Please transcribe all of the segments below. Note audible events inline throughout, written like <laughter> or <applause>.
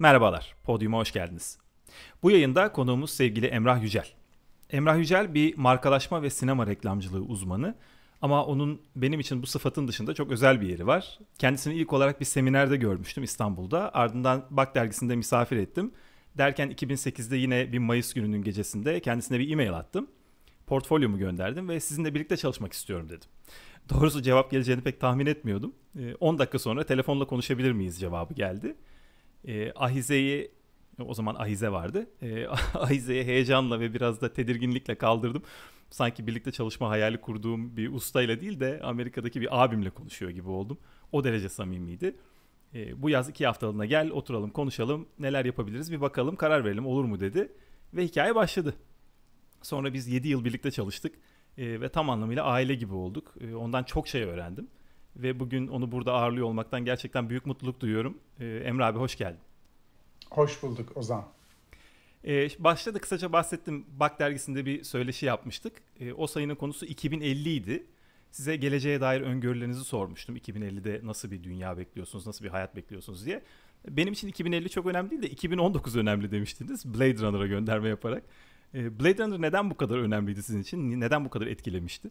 Merhabalar, podyuma hoş geldiniz. Bu yayında konuğumuz sevgili Emrah Yücel. Emrah Yücel bir markalaşma ve sinema reklamcılığı uzmanı ama onun benim için bu sıfatın dışında çok özel bir yeri var. Kendisini ilk olarak bir seminerde görmüştüm İstanbul'da. Ardından Bak dergisinde misafir ettim. Derken 2008'de yine bir Mayıs gününün gecesinde kendisine bir e-mail attım. Portfolyomu gönderdim ve sizinle birlikte çalışmak istiyorum dedim. Doğrusu cevap geleceğini pek tahmin etmiyordum. 10 ee, dakika sonra telefonla konuşabilir miyiz cevabı geldi. E, Ahize'yi o zaman Ahize vardı. E, <laughs> Ahize'yi heyecanla ve biraz da tedirginlikle kaldırdım. Sanki birlikte çalışma hayali kurduğum bir ustayla değil de Amerika'daki bir abimle konuşuyor gibi oldum. O derece samimiydi. E, bu yaz iki haftalığına gel oturalım konuşalım neler yapabiliriz bir bakalım karar verelim olur mu dedi. Ve hikaye başladı. Sonra biz 7 yıl birlikte çalıştık e, ve tam anlamıyla aile gibi olduk. E, ondan çok şey öğrendim ve bugün onu burada ağırlıyor olmaktan gerçekten büyük mutluluk duyuyorum. Ee, Emre abi hoş geldin. Hoş bulduk Ozan. Ee, başta da kısaca bahsettim. Bak dergisinde bir söyleşi yapmıştık. Ee, o sayının konusu 2050 idi. Size geleceğe dair öngörülerinizi sormuştum. 2050'de nasıl bir dünya bekliyorsunuz, nasıl bir hayat bekliyorsunuz diye. Benim için 2050 çok önemli değil de 2019 önemli demiştiniz. Blade Runner'a gönderme yaparak. Ee, Blade Runner neden bu kadar önemliydi sizin için? Neden bu kadar etkilemişti?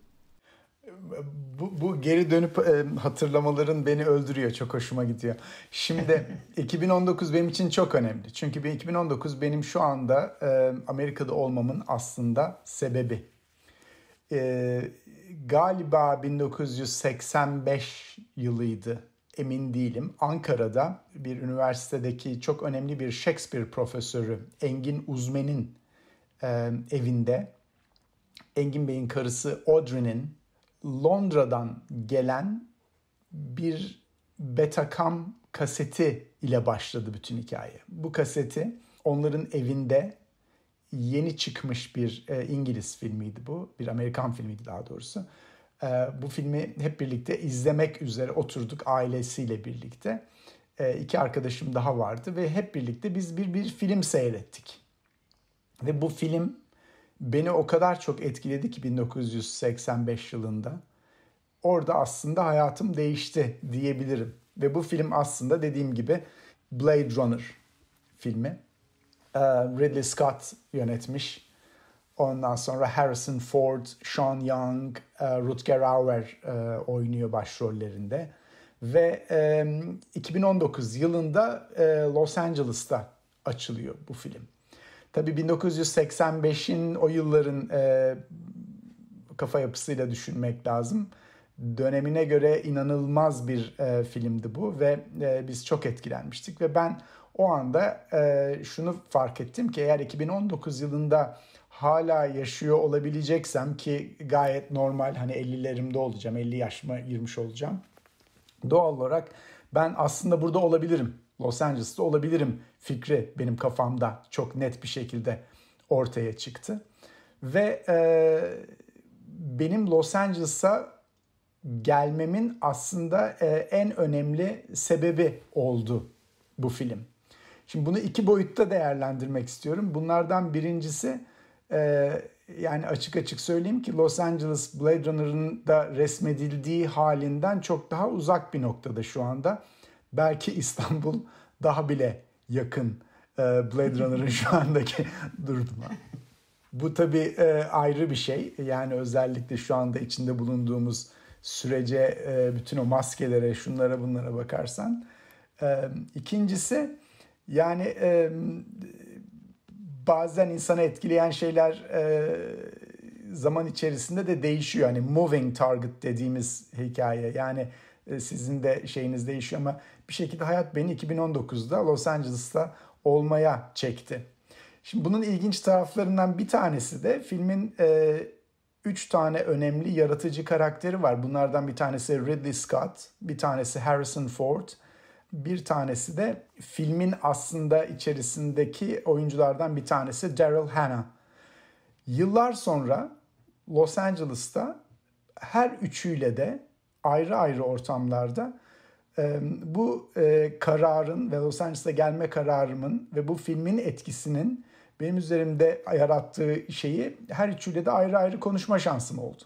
bu, bu geri dönüp e, hatırlamaların beni öldürüyor. Çok hoşuma gidiyor. Şimdi 2019 <laughs> benim için çok önemli. Çünkü 2019 benim şu anda e, Amerika'da olmamın aslında sebebi. E, galiba 1985 yılıydı. Emin değilim. Ankara'da bir üniversitedeki çok önemli bir Shakespeare profesörü Engin Uzmen'in e, evinde Engin Bey'in karısı Audrey'nin Londra'dan gelen bir Betacam kaseti ile başladı bütün hikaye. Bu kaseti onların evinde yeni çıkmış bir e, İngiliz filmiydi bu. Bir Amerikan filmiydi daha doğrusu. E, bu filmi hep birlikte izlemek üzere oturduk ailesiyle birlikte. E, iki arkadaşım daha vardı ve hep birlikte biz bir bir film seyrettik. Ve bu film beni o kadar çok etkiledi ki 1985 yılında. Orada aslında hayatım değişti diyebilirim. Ve bu film aslında dediğim gibi Blade Runner filmi. Ee, Ridley Scott yönetmiş. Ondan sonra Harrison Ford, Sean Young, e, Rutger Hauer e, oynuyor başrollerinde. Ve 2019 yılında e, Los Angeles'ta açılıyor bu film. Tabii 1985'in o yılların e, kafa yapısıyla düşünmek lazım. Dönemine göre inanılmaz bir e, filmdi bu ve e, biz çok etkilenmiştik ve ben o anda e, şunu fark ettim ki eğer 2019 yılında hala yaşıyor olabileceksem ki gayet normal hani 50'lerimde olacağım 50 yaşıma girmiş olacağım. Doğal olarak ben aslında burada olabilirim Los Angeles'ta olabilirim fikri benim kafamda çok net bir şekilde ortaya çıktı. Ve e, benim Los Angeles'a gelmemin aslında e, en önemli sebebi oldu bu film. Şimdi bunu iki boyutta değerlendirmek istiyorum. Bunlardan birincisi e, yani açık açık söyleyeyim ki Los Angeles Blade Runner'ın da resmedildiği halinden çok daha uzak bir noktada şu anda. Belki İstanbul daha bile yakın e, Blade Runner'ın şu andaki <laughs> duruma. Bu tabii e, ayrı bir şey. Yani özellikle şu anda içinde bulunduğumuz sürece e, bütün o maskelere, şunlara bunlara bakarsan. İkincisi yani bazen insanı etkileyen şeyler zaman içerisinde de değişiyor. Hani moving target dediğimiz hikaye. Yani sizin de şeyiniz değişiyor ama bir şekilde hayat beni 2019'da Los Angeles'ta olmaya çekti. Şimdi bunun ilginç taraflarından bir tanesi de filmin e, üç tane önemli yaratıcı karakteri var. Bunlardan bir tanesi Ridley Scott, bir tanesi Harrison Ford, bir tanesi de filmin aslında içerisindeki oyunculardan bir tanesi Daryl Hannah. Yıllar sonra Los Angeles'ta her üçüyle de ayrı ayrı ortamlarda bu e, kararın ve Los Angeles'a gelme kararımın ve bu filmin etkisinin benim üzerimde yarattığı şeyi her üçüyle de ayrı ayrı konuşma şansım oldu.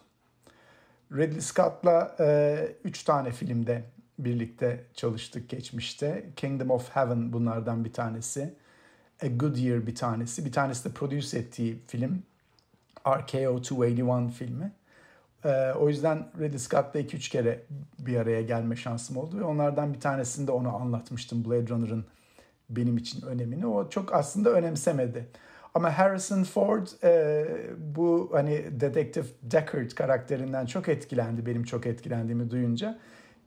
Ridley Scott'la e, üç tane filmde birlikte çalıştık geçmişte. Kingdom of Heaven bunlardan bir tanesi. A Good Year bir tanesi. Bir tanesi de prodüse ettiği film. RKO 281 filmi. Ee, o yüzden Ridley Scott'la 2-3 kere bir araya gelme şansım oldu ve onlardan bir tanesinde onu anlatmıştım Blade Runner'ın benim için önemini. O çok aslında önemsemedi. Ama Harrison Ford e, bu hani Detective Deckard karakterinden çok etkilendi. Benim çok etkilendiğimi duyunca.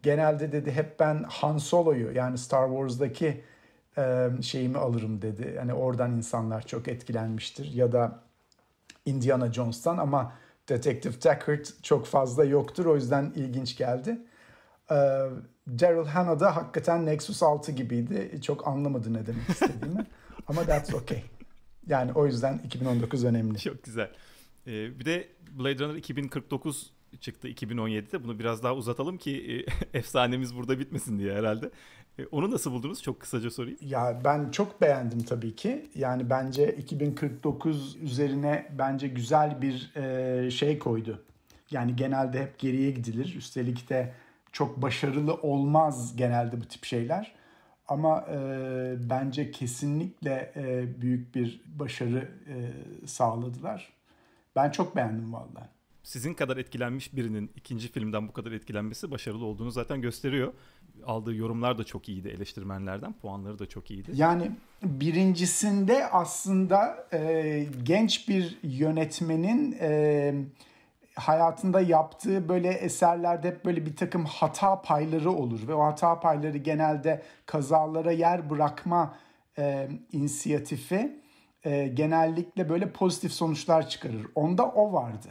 Genelde dedi hep ben Han Solo'yu yani Star Wars'daki e, şeyimi alırım dedi. Hani oradan insanlar çok etkilenmiştir. Ya da Indiana Jones'tan ama Detective Deckard çok fazla yoktur. O yüzden ilginç geldi. Ee, Daryl Hannah da hakikaten Nexus 6 gibiydi. Çok anlamadı ne demek istediğimi. <laughs> Ama that's okay. Yani o yüzden 2019 önemli. Çok güzel. Ee, bir de Blade Runner 2049 çıktı 2017'de. Bunu biraz daha uzatalım ki e, <laughs> efsanemiz burada bitmesin diye herhalde. E, onu nasıl buldunuz? Çok kısaca sorayım. Ya ben çok beğendim tabii ki. Yani bence 2049 üzerine bence güzel bir e, şey koydu. Yani genelde hep geriye gidilir. Üstelik de çok başarılı olmaz genelde bu tip şeyler. Ama e, bence kesinlikle e, büyük bir başarı e, sağladılar. Ben çok beğendim vallahi sizin kadar etkilenmiş birinin ikinci filmden bu kadar etkilenmesi başarılı olduğunu zaten gösteriyor. Aldığı yorumlar da çok iyiydi eleştirmenlerden. Puanları da çok iyiydi. Yani birincisinde aslında e, genç bir yönetmenin e, hayatında yaptığı böyle eserlerde hep böyle bir takım hata payları olur. Ve o hata payları genelde kazalara yer bırakma e, inisiyatifi e, genellikle böyle pozitif sonuçlar çıkarır. Onda o vardı.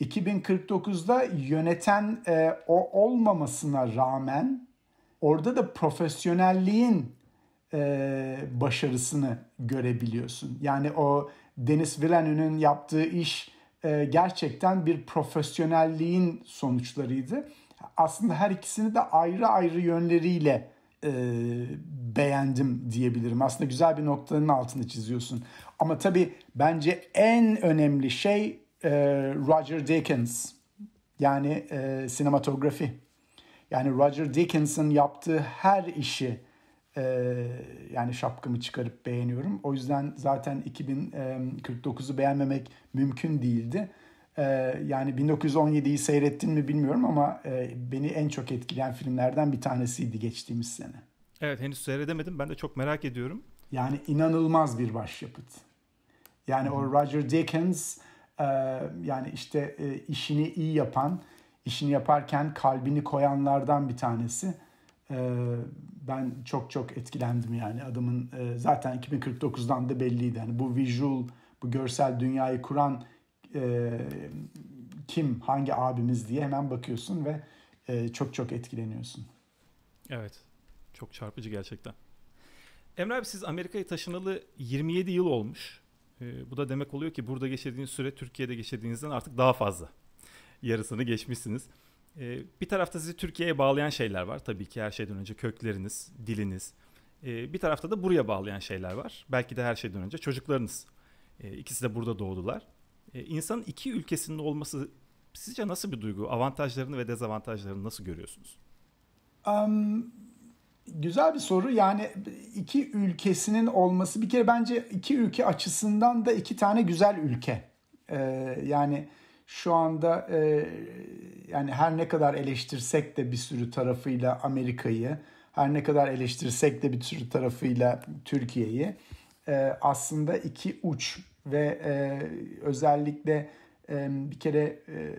2049'da yöneten e, o olmamasına rağmen orada da profesyonelliğin e, başarısını görebiliyorsun. Yani o Deniz Villeneuve'nin yaptığı iş e, gerçekten bir profesyonelliğin sonuçlarıydı. Aslında her ikisini de ayrı ayrı yönleriyle e, beğendim diyebilirim. Aslında güzel bir noktanın altını çiziyorsun. Ama tabii bence en önemli şey e, Roger Deakins yani e, sinematografi. Yani Roger Deakins'in yaptığı her işi e, yani şapkamı çıkarıp beğeniyorum. O yüzden zaten 2049'u e, beğenmemek mümkün değildi. E, yani 1917'yi seyrettin mi bilmiyorum ama e, beni en çok etkileyen filmlerden bir tanesiydi geçtiğimiz sene. Evet henüz seyredemedim. Ben de çok merak ediyorum. Yani inanılmaz bir başyapıt. Yani hmm. o Roger Deakins yani işte işini iyi yapan, işini yaparken kalbini koyanlardan bir tanesi. Ben çok çok etkilendim yani adamın zaten 2049'dan da belliydi. Yani bu visual, bu görsel dünyayı kuran kim, hangi abimiz diye hemen bakıyorsun ve çok çok etkileniyorsun. Evet, çok çarpıcı gerçekten. Emre abi siz Amerika'ya taşınalı 27 yıl olmuş. Ee, bu da demek oluyor ki burada geçirdiğiniz süre Türkiye'de geçirdiğinizden artık daha fazla. Yarısını geçmişsiniz. Ee, bir tarafta sizi Türkiye'ye bağlayan şeyler var. Tabii ki her şeyden önce kökleriniz, diliniz. Ee, bir tarafta da buraya bağlayan şeyler var. Belki de her şeyden önce çocuklarınız. E, ikisi de burada doğdular. E, iki ülkesinin olması sizce nasıl bir duygu? Avantajlarını ve dezavantajlarını nasıl görüyorsunuz? Um, Güzel bir soru. Yani iki ülkesinin olması bir kere bence iki ülke açısından da iki tane güzel ülke. Ee, yani şu anda e, yani her ne kadar eleştirsek de bir sürü tarafıyla Amerika'yı, her ne kadar eleştirsek de bir sürü tarafıyla Türkiye'yi e, aslında iki uç ve e, özellikle e, bir kere e,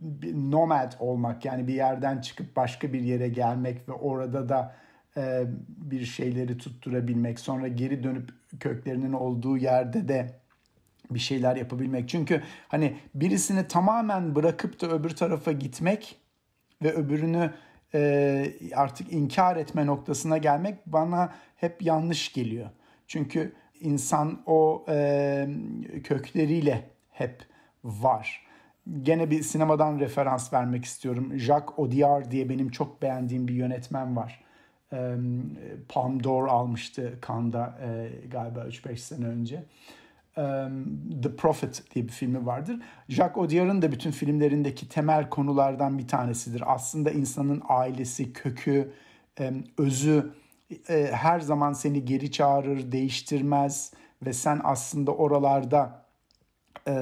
bir nomad olmak yani bir yerden çıkıp başka bir yere gelmek ve orada da e, bir şeyleri tutturabilmek, sonra geri dönüp köklerinin olduğu yerde de bir şeyler yapabilmek. Çünkü hani birisini tamamen bırakıp da öbür tarafa gitmek ve öbürünü e, artık inkar etme noktasına gelmek bana hep yanlış geliyor. Çünkü insan o e, kökleriyle hep var. Gene bir sinemadan referans vermek istiyorum. Jacques Audiard diye benim çok beğendiğim bir yönetmen var e, Palme almıştı Kanda e, galiba 3-5 sene önce. The Prophet diye bir filmi vardır. Jacques Audiard'ın da bütün filmlerindeki temel konulardan bir tanesidir. Aslında insanın ailesi, kökü, özü e, her zaman seni geri çağırır, değiştirmez ve sen aslında oralarda e,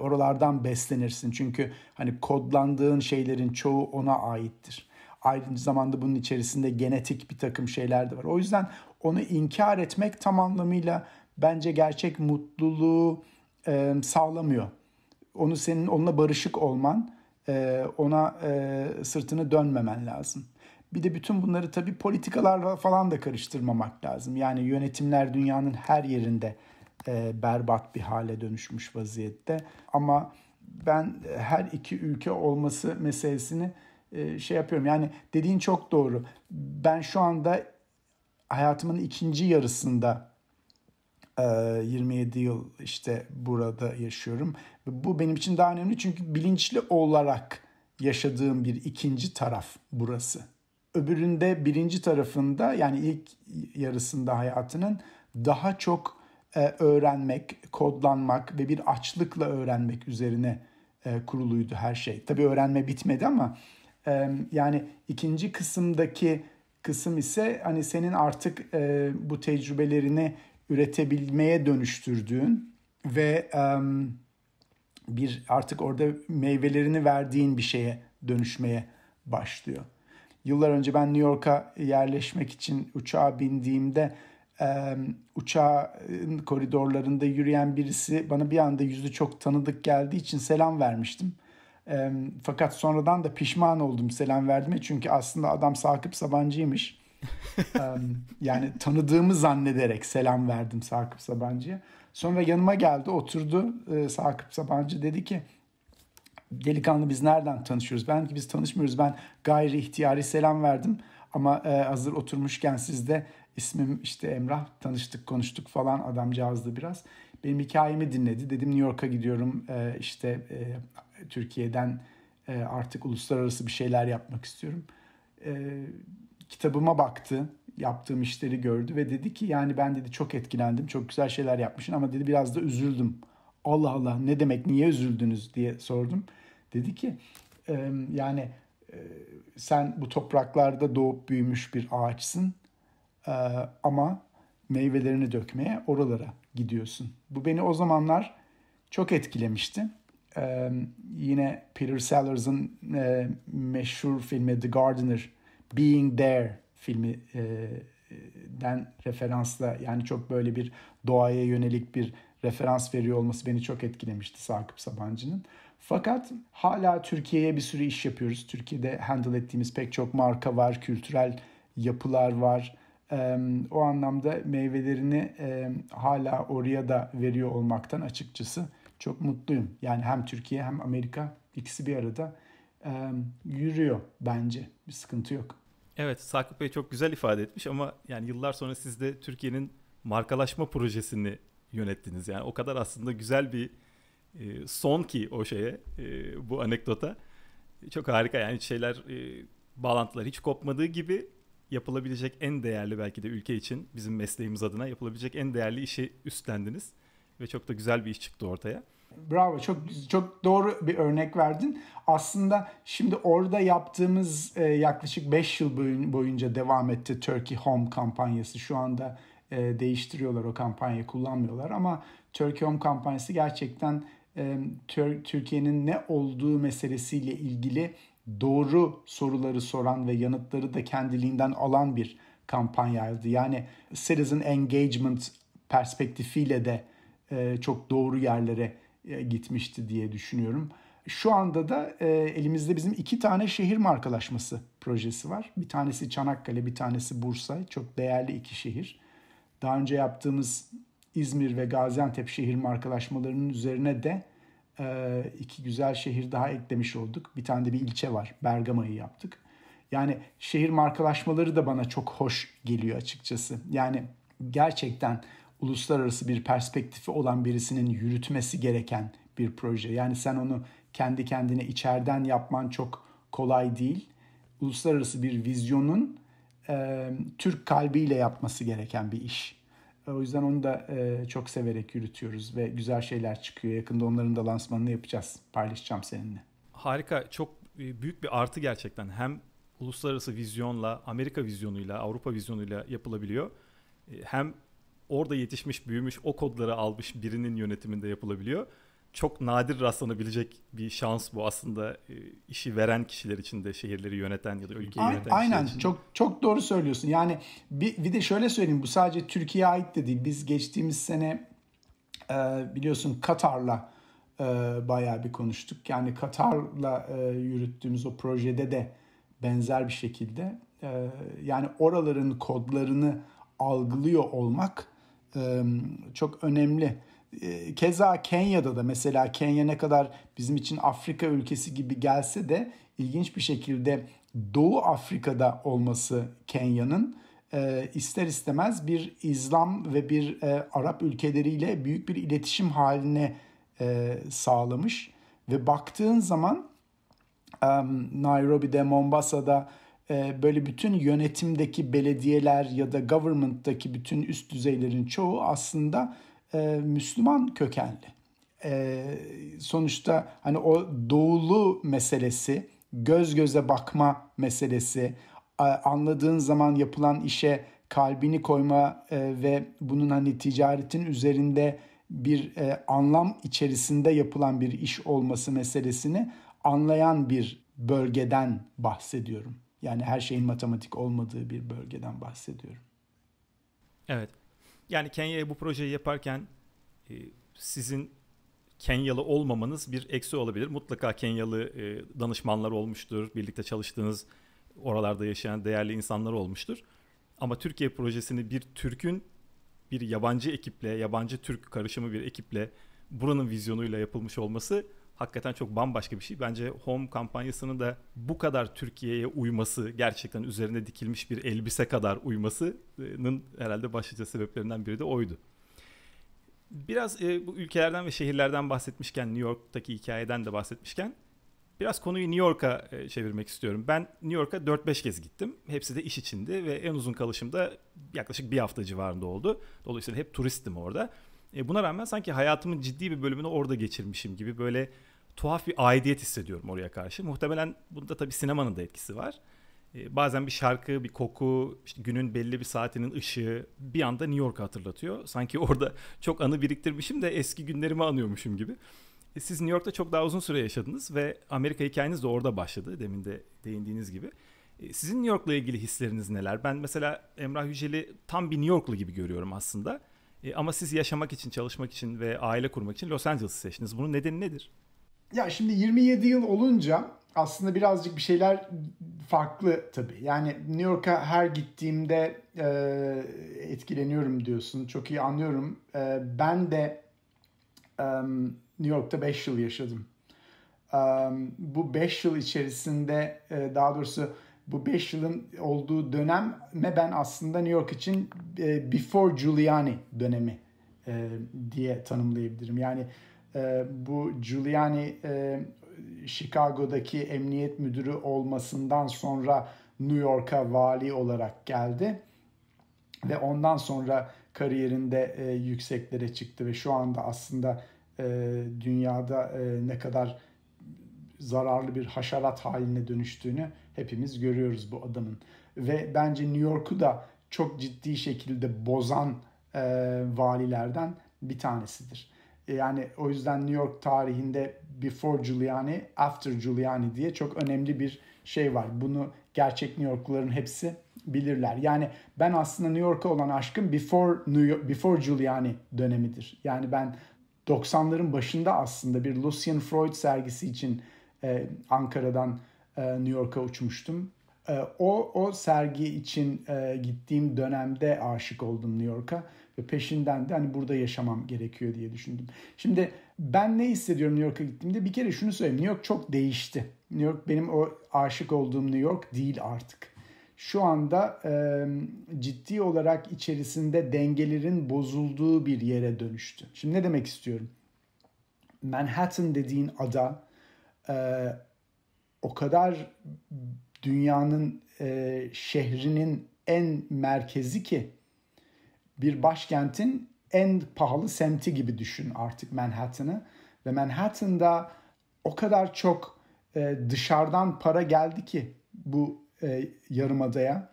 oralardan beslenirsin. Çünkü hani kodlandığın şeylerin çoğu ona aittir. Aynı zamanda bunun içerisinde genetik bir takım şeyler de var. O yüzden onu inkar etmek tam anlamıyla bence gerçek mutluluğu e, sağlamıyor. Onu senin onunla barışık olman, e, ona e, sırtını dönmemen lazım. Bir de bütün bunları tabii politikalarla falan da karıştırmamak lazım. Yani yönetimler dünyanın her yerinde e, berbat bir hale dönüşmüş vaziyette. Ama ben her iki ülke olması meselesini e, şey yapıyorum. Yani dediğin çok doğru. Ben şu anda hayatımın ikinci yarısında 27 e, yıl işte burada yaşıyorum. Bu benim için daha önemli çünkü bilinçli olarak yaşadığım bir ikinci taraf burası. Öbüründe birinci tarafında yani ilk yarısında hayatının daha çok e, öğrenmek, kodlanmak ve bir açlıkla öğrenmek üzerine kuruluydu her şey. Tabii öğrenme bitmedi ama yani ikinci kısımdaki kısım ise hani senin artık e, bu tecrübelerini üretebilmeye dönüştürdüğün ve bir artık orada meyvelerini verdiğin bir şeye dönüşmeye başlıyor. Yıllar önce ben New York'a yerleşmek için uçağa bindiğimde uçağın koridorlarında yürüyen birisi bana bir anda yüzü çok tanıdık geldiği için selam vermiştim. E, fakat sonradan da pişman oldum selam verdiğime. Çünkü aslında adam Sakıp Sabancı'ymış. <laughs> e, yani tanıdığımı zannederek selam verdim Sakıp Sabancı'ya. Sonra yanıma geldi oturdu e, Sakıp Sabancı dedi ki delikanlı biz nereden tanışıyoruz? Ben ki biz tanışmıyoruz ben gayri ihtiyari selam verdim. Ama e, hazır oturmuşken sizde ismim işte Emrah tanıştık konuştuk falan adamcağızdı biraz. Benim hikayemi dinledi. Dedim New York'a gidiyorum e, işte e, Türkiye'den e, artık uluslararası bir şeyler yapmak istiyorum. E, kitabıma baktı, yaptığım işleri gördü ve dedi ki yani ben dedi çok etkilendim, çok güzel şeyler yapmışsın ama dedi biraz da üzüldüm. Allah Allah ne demek niye üzüldünüz diye sordum. Dedi ki e, yani sen bu topraklarda doğup büyümüş bir ağaçsın ama meyvelerini dökmeye oralara gidiyorsun. Bu beni o zamanlar çok etkilemişti. Ee, yine Peter Sellers'ın e, meşhur filmi The Gardener, Being There filmi e, den referansla yani çok böyle bir doğaya yönelik bir referans veriyor olması beni çok etkilemişti Sakıp Sabancı'nın. Fakat hala Türkiye'ye bir sürü iş yapıyoruz. Türkiye'de handle ettiğimiz pek çok marka var, kültürel yapılar var. o anlamda meyvelerini hala oraya da veriyor olmaktan açıkçası çok mutluyum. Yani hem Türkiye hem Amerika ikisi bir arada e, yürüyor bence. Bir sıkıntı yok. Evet Sakıp Bey çok güzel ifade etmiş ama yani yıllar sonra siz de Türkiye'nin markalaşma projesini yönettiniz. Yani o kadar aslında güzel bir e, son ki o şeye e, bu anekdota. Çok harika yani şeyler e, bağlantılar hiç kopmadığı gibi yapılabilecek en değerli belki de ülke için bizim mesleğimiz adına yapılabilecek en değerli işi üstlendiniz ve çok da güzel bir iş çıktı ortaya. Bravo çok çok doğru bir örnek verdin. Aslında şimdi orada yaptığımız e, yaklaşık 5 yıl boyunca devam etti Turkey Home kampanyası. Şu anda e, değiştiriyorlar o kampanyayı kullanmıyorlar ama Turkey Home kampanyası gerçekten e, Türkiye'nin ne olduğu meselesiyle ilgili doğru soruları soran ve yanıtları da kendiliğinden alan bir kampanyaydı. Yani citizen engagement perspektifiyle de e, çok doğru yerlere e, gitmişti diye düşünüyorum. Şu anda da e, elimizde bizim iki tane şehir markalaşması projesi var. Bir tanesi Çanakkale, bir tanesi Bursa. Çok değerli iki şehir. Daha önce yaptığımız İzmir ve Gaziantep şehir markalaşmalarının üzerine de iki güzel şehir daha eklemiş olduk. Bir tane de bir ilçe var. Bergama'yı yaptık. Yani şehir markalaşmaları da bana çok hoş geliyor açıkçası. Yani gerçekten uluslararası bir perspektifi olan birisinin yürütmesi gereken bir proje. Yani sen onu kendi kendine içeriden yapman çok kolay değil. Uluslararası bir vizyonun e, Türk kalbiyle yapması gereken bir iş. E, o yüzden onu da e, çok severek yürütüyoruz ve güzel şeyler çıkıyor. Yakında onların da lansmanını yapacağız. Paylaşacağım seninle. Harika. Çok e, büyük bir artı gerçekten. Hem uluslararası vizyonla, Amerika vizyonuyla, Avrupa vizyonuyla yapılabiliyor. E, hem orada yetişmiş, büyümüş, o kodları almış birinin yönetiminde yapılabiliyor. Çok nadir rastlanabilecek bir şans bu aslında e, işi veren kişiler için de şehirleri yöneten ya da ülkeyi aynen, yöneten Aynen için. çok çok doğru söylüyorsun. Yani bir, bir de şöyle söyleyeyim bu sadece Türkiye ait de değil. Biz geçtiğimiz sene e, biliyorsun Katar'la e, bayağı bir konuştuk. Yani Katar'la e, yürüttüğümüz o projede de benzer bir şekilde yani oraların kodlarını algılıyor olmak çok önemli. Keza Kenya'da da mesela Kenya ne kadar bizim için Afrika ülkesi gibi gelse de ilginç bir şekilde Doğu Afrika'da olması Kenya'nın ister istemez bir İslam ve bir Arap ülkeleriyle büyük bir iletişim haline sağlamış. Ve baktığın zaman Nairobi'de, Mombasa'da, ee, böyle bütün yönetimdeki belediyeler ya da government'taki bütün üst düzeylerin çoğu aslında e, Müslüman kökenli. Ee, sonuçta hani o doğulu meselesi, göz göze bakma meselesi, anladığın zaman yapılan işe kalbini koyma e, ve bunun hani ticaretin üzerinde bir e, anlam içerisinde yapılan bir iş olması meselesini anlayan bir bölgeden bahsediyorum. Yani her şeyin matematik olmadığı bir bölgeden bahsediyorum. Evet. Yani Kenya'ya bu projeyi yaparken e, sizin Kenyalı olmamanız bir eksi olabilir. Mutlaka Kenyalı e, danışmanlar olmuştur. Birlikte çalıştığınız oralarda yaşayan değerli insanlar olmuştur. Ama Türkiye projesini bir Türk'ün bir yabancı ekiple, yabancı Türk karışımı bir ekiple buranın vizyonuyla yapılmış olması hakikaten çok bambaşka bir şey. Bence Home kampanyasının da bu kadar Türkiye'ye uyması, gerçekten üzerine dikilmiş bir elbise kadar uymasının herhalde başlıca sebeplerinden biri de oydu. Biraz e, bu ülkelerden ve şehirlerden bahsetmişken, New York'taki hikayeden de bahsetmişken biraz konuyu New York'a e, çevirmek istiyorum. Ben New York'a 4-5 kez gittim. Hepsi de iş içindi ve en uzun kalışım da yaklaşık bir hafta civarında oldu. Dolayısıyla hep turistim orada. E buna rağmen sanki hayatımın ciddi bir bölümünü orada geçirmişim gibi böyle tuhaf bir aidiyet hissediyorum oraya karşı. Muhtemelen bunda tabii sinemanın da etkisi var. E, bazen bir şarkı, bir koku, işte günün belli bir saatinin ışığı bir anda New York'u hatırlatıyor. Sanki orada <laughs> çok anı biriktirmişim de eski günlerimi anıyormuşum gibi. E, siz New York'ta çok daha uzun süre yaşadınız ve Amerika hikayeniz de orada başladı demin de değindiğiniz gibi. E, sizin New York'la ilgili hisleriniz neler? Ben mesela Emrah Yücel'i tam bir New Yorklu gibi görüyorum aslında. E, ama siz yaşamak için, çalışmak için ve aile kurmak için Los Angeles'ı seçtiniz. Bunun nedeni nedir? Ya şimdi 27 yıl olunca aslında birazcık bir şeyler farklı tabii. Yani New York'a her gittiğimde e, etkileniyorum diyorsun. Çok iyi anlıyorum. E, ben de e, New York'ta 5 yıl yaşadım. E, bu 5 yıl içerisinde e, daha doğrusu bu 5 yılın olduğu döneme ben aslında New York için e, before Giuliani dönemi e, diye tanımlayabilirim. Yani e, bu Giuliani e, Chicago'daki emniyet müdürü olmasından sonra New York'a vali olarak geldi ve ondan sonra kariyerinde e, yükseklere çıktı ve şu anda aslında e, dünyada e, ne kadar zararlı bir haşerat haline dönüştüğünü hepimiz görüyoruz bu adamın. Ve bence New York'u da çok ciddi şekilde bozan e, valilerden bir tanesidir. E, yani o yüzden New York tarihinde before Giuliani, after Giuliani diye çok önemli bir şey var. Bunu gerçek New Yorkluların hepsi bilirler. Yani ben aslında New York'a olan aşkım before New York, before Giuliani dönemidir. Yani ben 90'ların başında aslında bir Lucian Freud sergisi için e, Ankara'dan e, New York'a uçmuştum. E, o, o sergi için e, gittiğim dönemde aşık oldum New York'a ve peşinden de hani burada yaşamam gerekiyor diye düşündüm. Şimdi ben ne hissediyorum New York'a gittiğimde bir kere şunu söyleyeyim New York çok değişti. New York benim o aşık olduğum New York değil artık. Şu anda e, ciddi olarak içerisinde dengelerin bozulduğu bir yere dönüştü. Şimdi ne demek istiyorum? Manhattan dediğin ada e, o kadar dünyanın e, şehrinin en merkezi ki bir başkentin en pahalı semti gibi düşün artık Manhattan'ı ve Manhattan'da o kadar çok e, dışarıdan para geldi ki bu e, yarımadaya.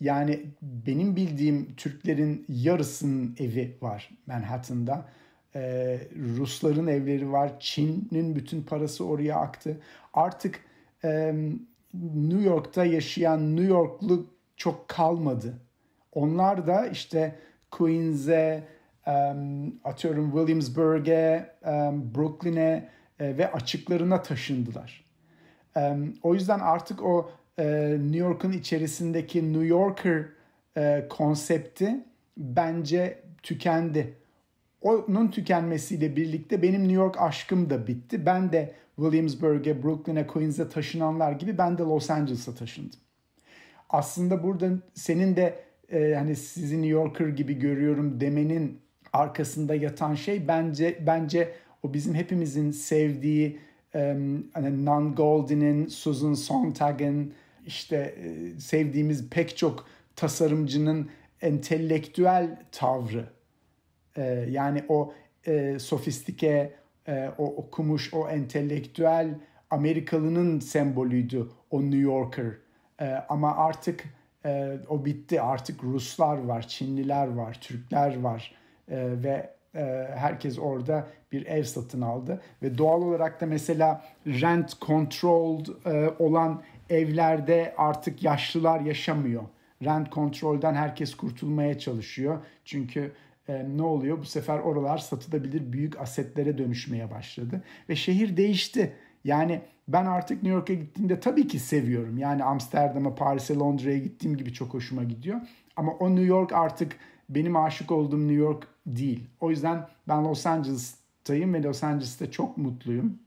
Yani benim bildiğim Türklerin yarısının evi var Manhattan'da ee, Rusların evleri var. Çin'in bütün parası oraya aktı. Artık e, New York'ta yaşayan New Yorklu çok kalmadı. Onlar da işte Queens'e, e, atıyorum Williamsburg'e, e, Brooklyn'e e, ve açıklarına taşındılar. E, o yüzden artık o e, New York'un içerisindeki New Yorker e, konsepti bence tükendi onun tükenmesiyle birlikte benim New York aşkım da bitti. Ben de Williamsburg'e, Brooklyn'e, Queens'e taşınanlar gibi ben de Los Angeles'a taşındım. Aslında burada senin de e, hani sizi New Yorker gibi görüyorum demenin arkasında yatan şey bence bence o bizim hepimizin sevdiği e, hani Nan Goldin'in, Susan Sontag'ın işte e, sevdiğimiz pek çok tasarımcının entelektüel tavrı ee, yani o e, sofistike, e, o okumuş, o entelektüel Amerikalının sembolüydü o New Yorker. E, ama artık e, o bitti. Artık Ruslar var, Çinliler var, Türkler var e, ve e, herkes orada bir ev satın aldı ve doğal olarak da mesela rent controlled e, olan evlerde artık yaşlılar yaşamıyor. Rent kontrolden herkes kurtulmaya çalışıyor. Çünkü e, ne oluyor? Bu sefer oralar satılabilir büyük asetlere dönüşmeye başladı ve şehir değişti. Yani ben artık New York'a gittiğimde tabii ki seviyorum. Yani Amsterdam'a, Paris'e, Londra'ya gittiğim gibi çok hoşuma gidiyor. Ama o New York artık benim aşık olduğum New York değil. O yüzden ben Los Angeles'tayım ve Los Angeles'ta çok mutluyum.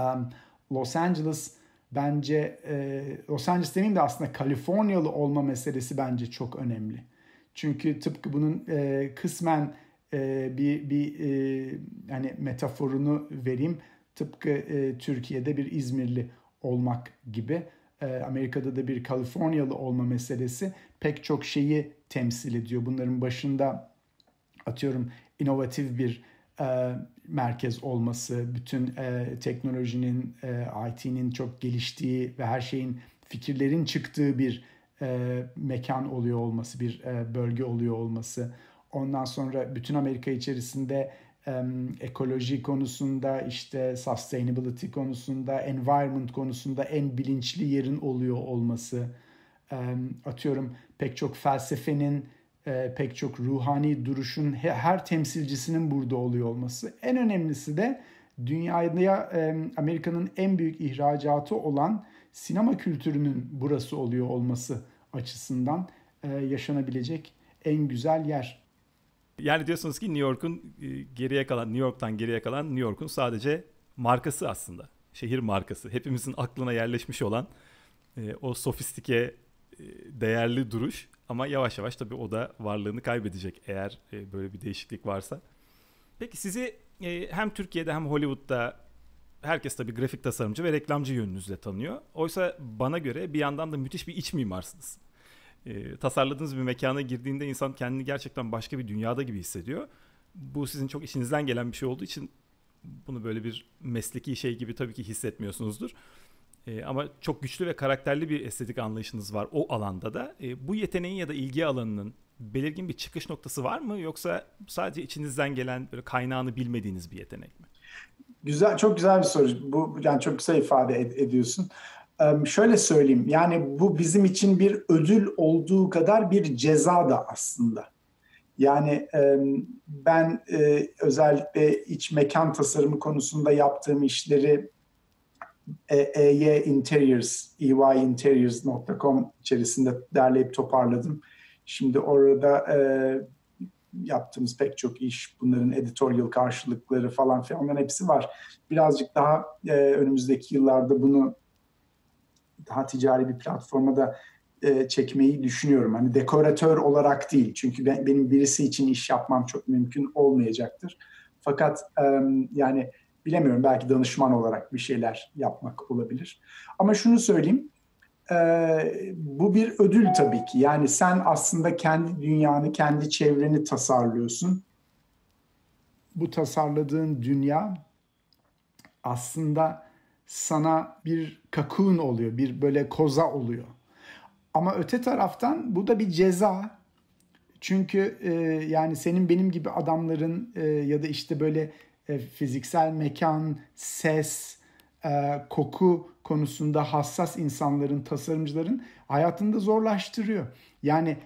Um, Los Angeles bence e, Los Angeles demeyeyim de aslında Kaliforniyalı olma meselesi bence çok önemli. Çünkü tıpkı bunun e, kısmen e, bir bir e, hani metaforunu vereyim. Tıpkı e, Türkiye'de bir İzmirli olmak gibi e, Amerika'da da bir Kaliforniyalı olma meselesi pek çok şeyi temsil ediyor. Bunların başında atıyorum inovatif bir e, merkez olması, bütün e, teknolojinin, e, IT'nin çok geliştiği ve her şeyin fikirlerin çıktığı bir e, mekan oluyor olması, bir e, bölge oluyor olması. Ondan sonra bütün Amerika içerisinde e, ekoloji konusunda, işte sustainability konusunda, environment konusunda en bilinçli yerin oluyor olması. E, atıyorum pek çok felsefenin, e, pek çok ruhani duruşun her temsilcisinin burada oluyor olması. En önemlisi de dünyada e, Amerika'nın en büyük ihracatı olan sinema kültürünün burası oluyor olması açısından e, yaşanabilecek en güzel yer. Yani diyorsunuz ki New York'un e, geriye kalan, New York'tan geriye kalan New York'un sadece markası aslında. Şehir markası. Hepimizin aklına yerleşmiş olan e, o sofistike e, değerli duruş. Ama yavaş yavaş tabii o da varlığını kaybedecek eğer e, böyle bir değişiklik varsa. Peki sizi e, hem Türkiye'de hem Hollywood'da herkes tabii grafik tasarımcı ve reklamcı yönünüzle tanıyor. Oysa bana göre bir yandan da müthiş bir iç mimarsınız. E, tasarladığınız bir mekana girdiğinde insan kendini gerçekten başka bir dünyada gibi hissediyor. Bu sizin çok işinizden gelen bir şey olduğu için bunu böyle bir mesleki şey gibi tabii ki hissetmiyorsunuzdur. E, ama çok güçlü ve karakterli bir estetik anlayışınız var o alanda da. E, bu yeteneğin ya da ilgi alanının belirgin bir çıkış noktası var mı yoksa sadece içinizden gelen böyle kaynağını bilmediğiniz bir yetenek mi? Güzel, çok güzel bir soru. Bu yani çok güzel ifade ed- ediyorsun. Ee, şöyle söyleyeyim, yani bu bizim için bir ödül olduğu kadar bir ceza da aslında. Yani e, ben e, özellikle iç mekan tasarımı konusunda yaptığım işleri EY e Interiors, eyinteriors.com içerisinde derleyip toparladım. Şimdi orada e, yaptığımız pek çok iş, bunların editorial karşılıkları falan filan hepsi var. Birazcık daha e, önümüzdeki yıllarda bunu daha ticari bir platforma da e, çekmeyi düşünüyorum. Hani dekoratör olarak değil. Çünkü ben, benim birisi için iş yapmam çok mümkün olmayacaktır. Fakat e, yani bilemiyorum belki danışman olarak bir şeyler yapmak olabilir. Ama şunu söyleyeyim. Ee, bu bir ödül tabii ki. Yani sen aslında kendi dünyanı, kendi çevreni tasarlıyorsun. Bu tasarladığın dünya aslında sana bir kakun oluyor, bir böyle koza oluyor. Ama öte taraftan bu da bir ceza. Çünkü e, yani senin benim gibi adamların e, ya da işte böyle e, fiziksel mekan, ses, e, koku konusunda hassas insanların, tasarımcıların hayatını da zorlaştırıyor. Yani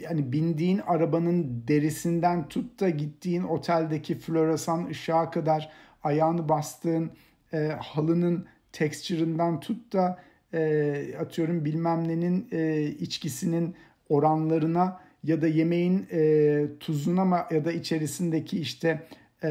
yani bindiğin arabanın derisinden tut da gittiğin oteldeki floresan ışığa kadar ayağını bastığın e, halının tekstüründen tut da e, atıyorum bilmem nenin e, içkisinin oranlarına ya da yemeğin e, tuzuna ya da içerisindeki işte e,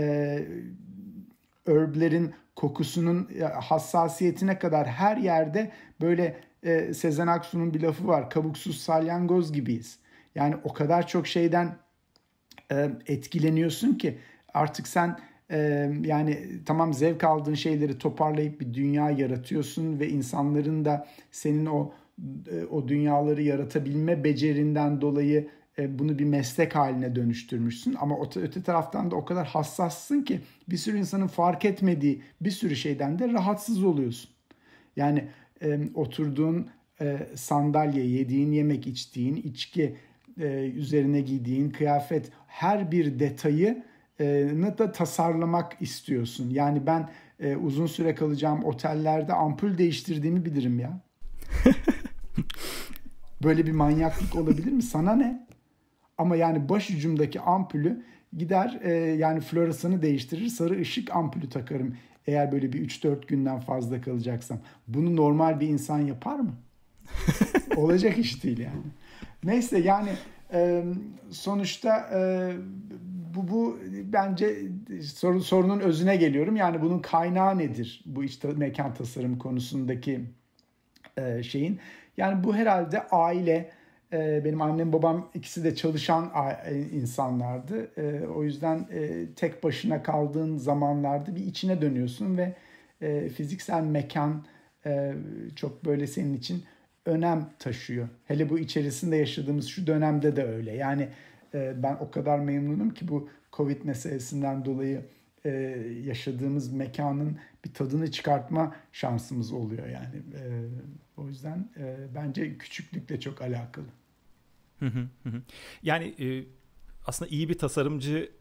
herblerin kokusunun hassasiyetine kadar her yerde böyle e, Sezen Aksu'nun bir lafı var. Kabuksuz salyangoz gibiyiz. Yani o kadar çok şeyden e, etkileniyorsun ki artık sen e, yani tamam zevk aldığın şeyleri toparlayıp bir dünya yaratıyorsun ve insanların da senin o e, o dünyaları yaratabilme becerinden dolayı e, bunu bir meslek haline dönüştürmüşsün ama öte taraftan da o kadar hassassın ki bir sürü insanın fark etmediği bir sürü şeyden de rahatsız oluyorsun. Yani oturduğun e, sandalye, yediğin yemek, içtiğin içki, e, üzerine giydiğin kıyafet her bir detayı da tasarlamak istiyorsun. Yani ben uzun süre kalacağım otellerde ampul değiştirdiğimi bilirim ya. <laughs> Böyle bir manyaklık olabilir mi? Sana ne? Ama yani başucumdaki ampulü gider e, yani floresanı değiştirir sarı ışık ampulü takarım eğer böyle bir 3-4 günden fazla kalacaksam. Bunu normal bir insan yapar mı? <laughs> Olacak iş değil yani. Neyse yani e, sonuçta e, bu, bu bence sorun, sorunun özüne geliyorum. Yani bunun kaynağı nedir? Bu işte mekan tasarım konusundaki e, şeyin. Yani bu herhalde aile, ee, benim annem babam ikisi de çalışan e, insanlardı. Ee, o yüzden e, tek başına kaldığın zamanlarda bir içine dönüyorsun ve e, fiziksel mekan çok böyle senin için önem taşıyor. Hele bu içerisinde yaşadığımız şu dönemde de öyle. Yani ben o kadar memnunum ki bu Covid meselesinden dolayı yaşadığımız mekanın bir tadını çıkartma şansımız oluyor yani. O yüzden e, bence küçüklükle çok alakalı. yani e, aslında iyi bir tasarımcı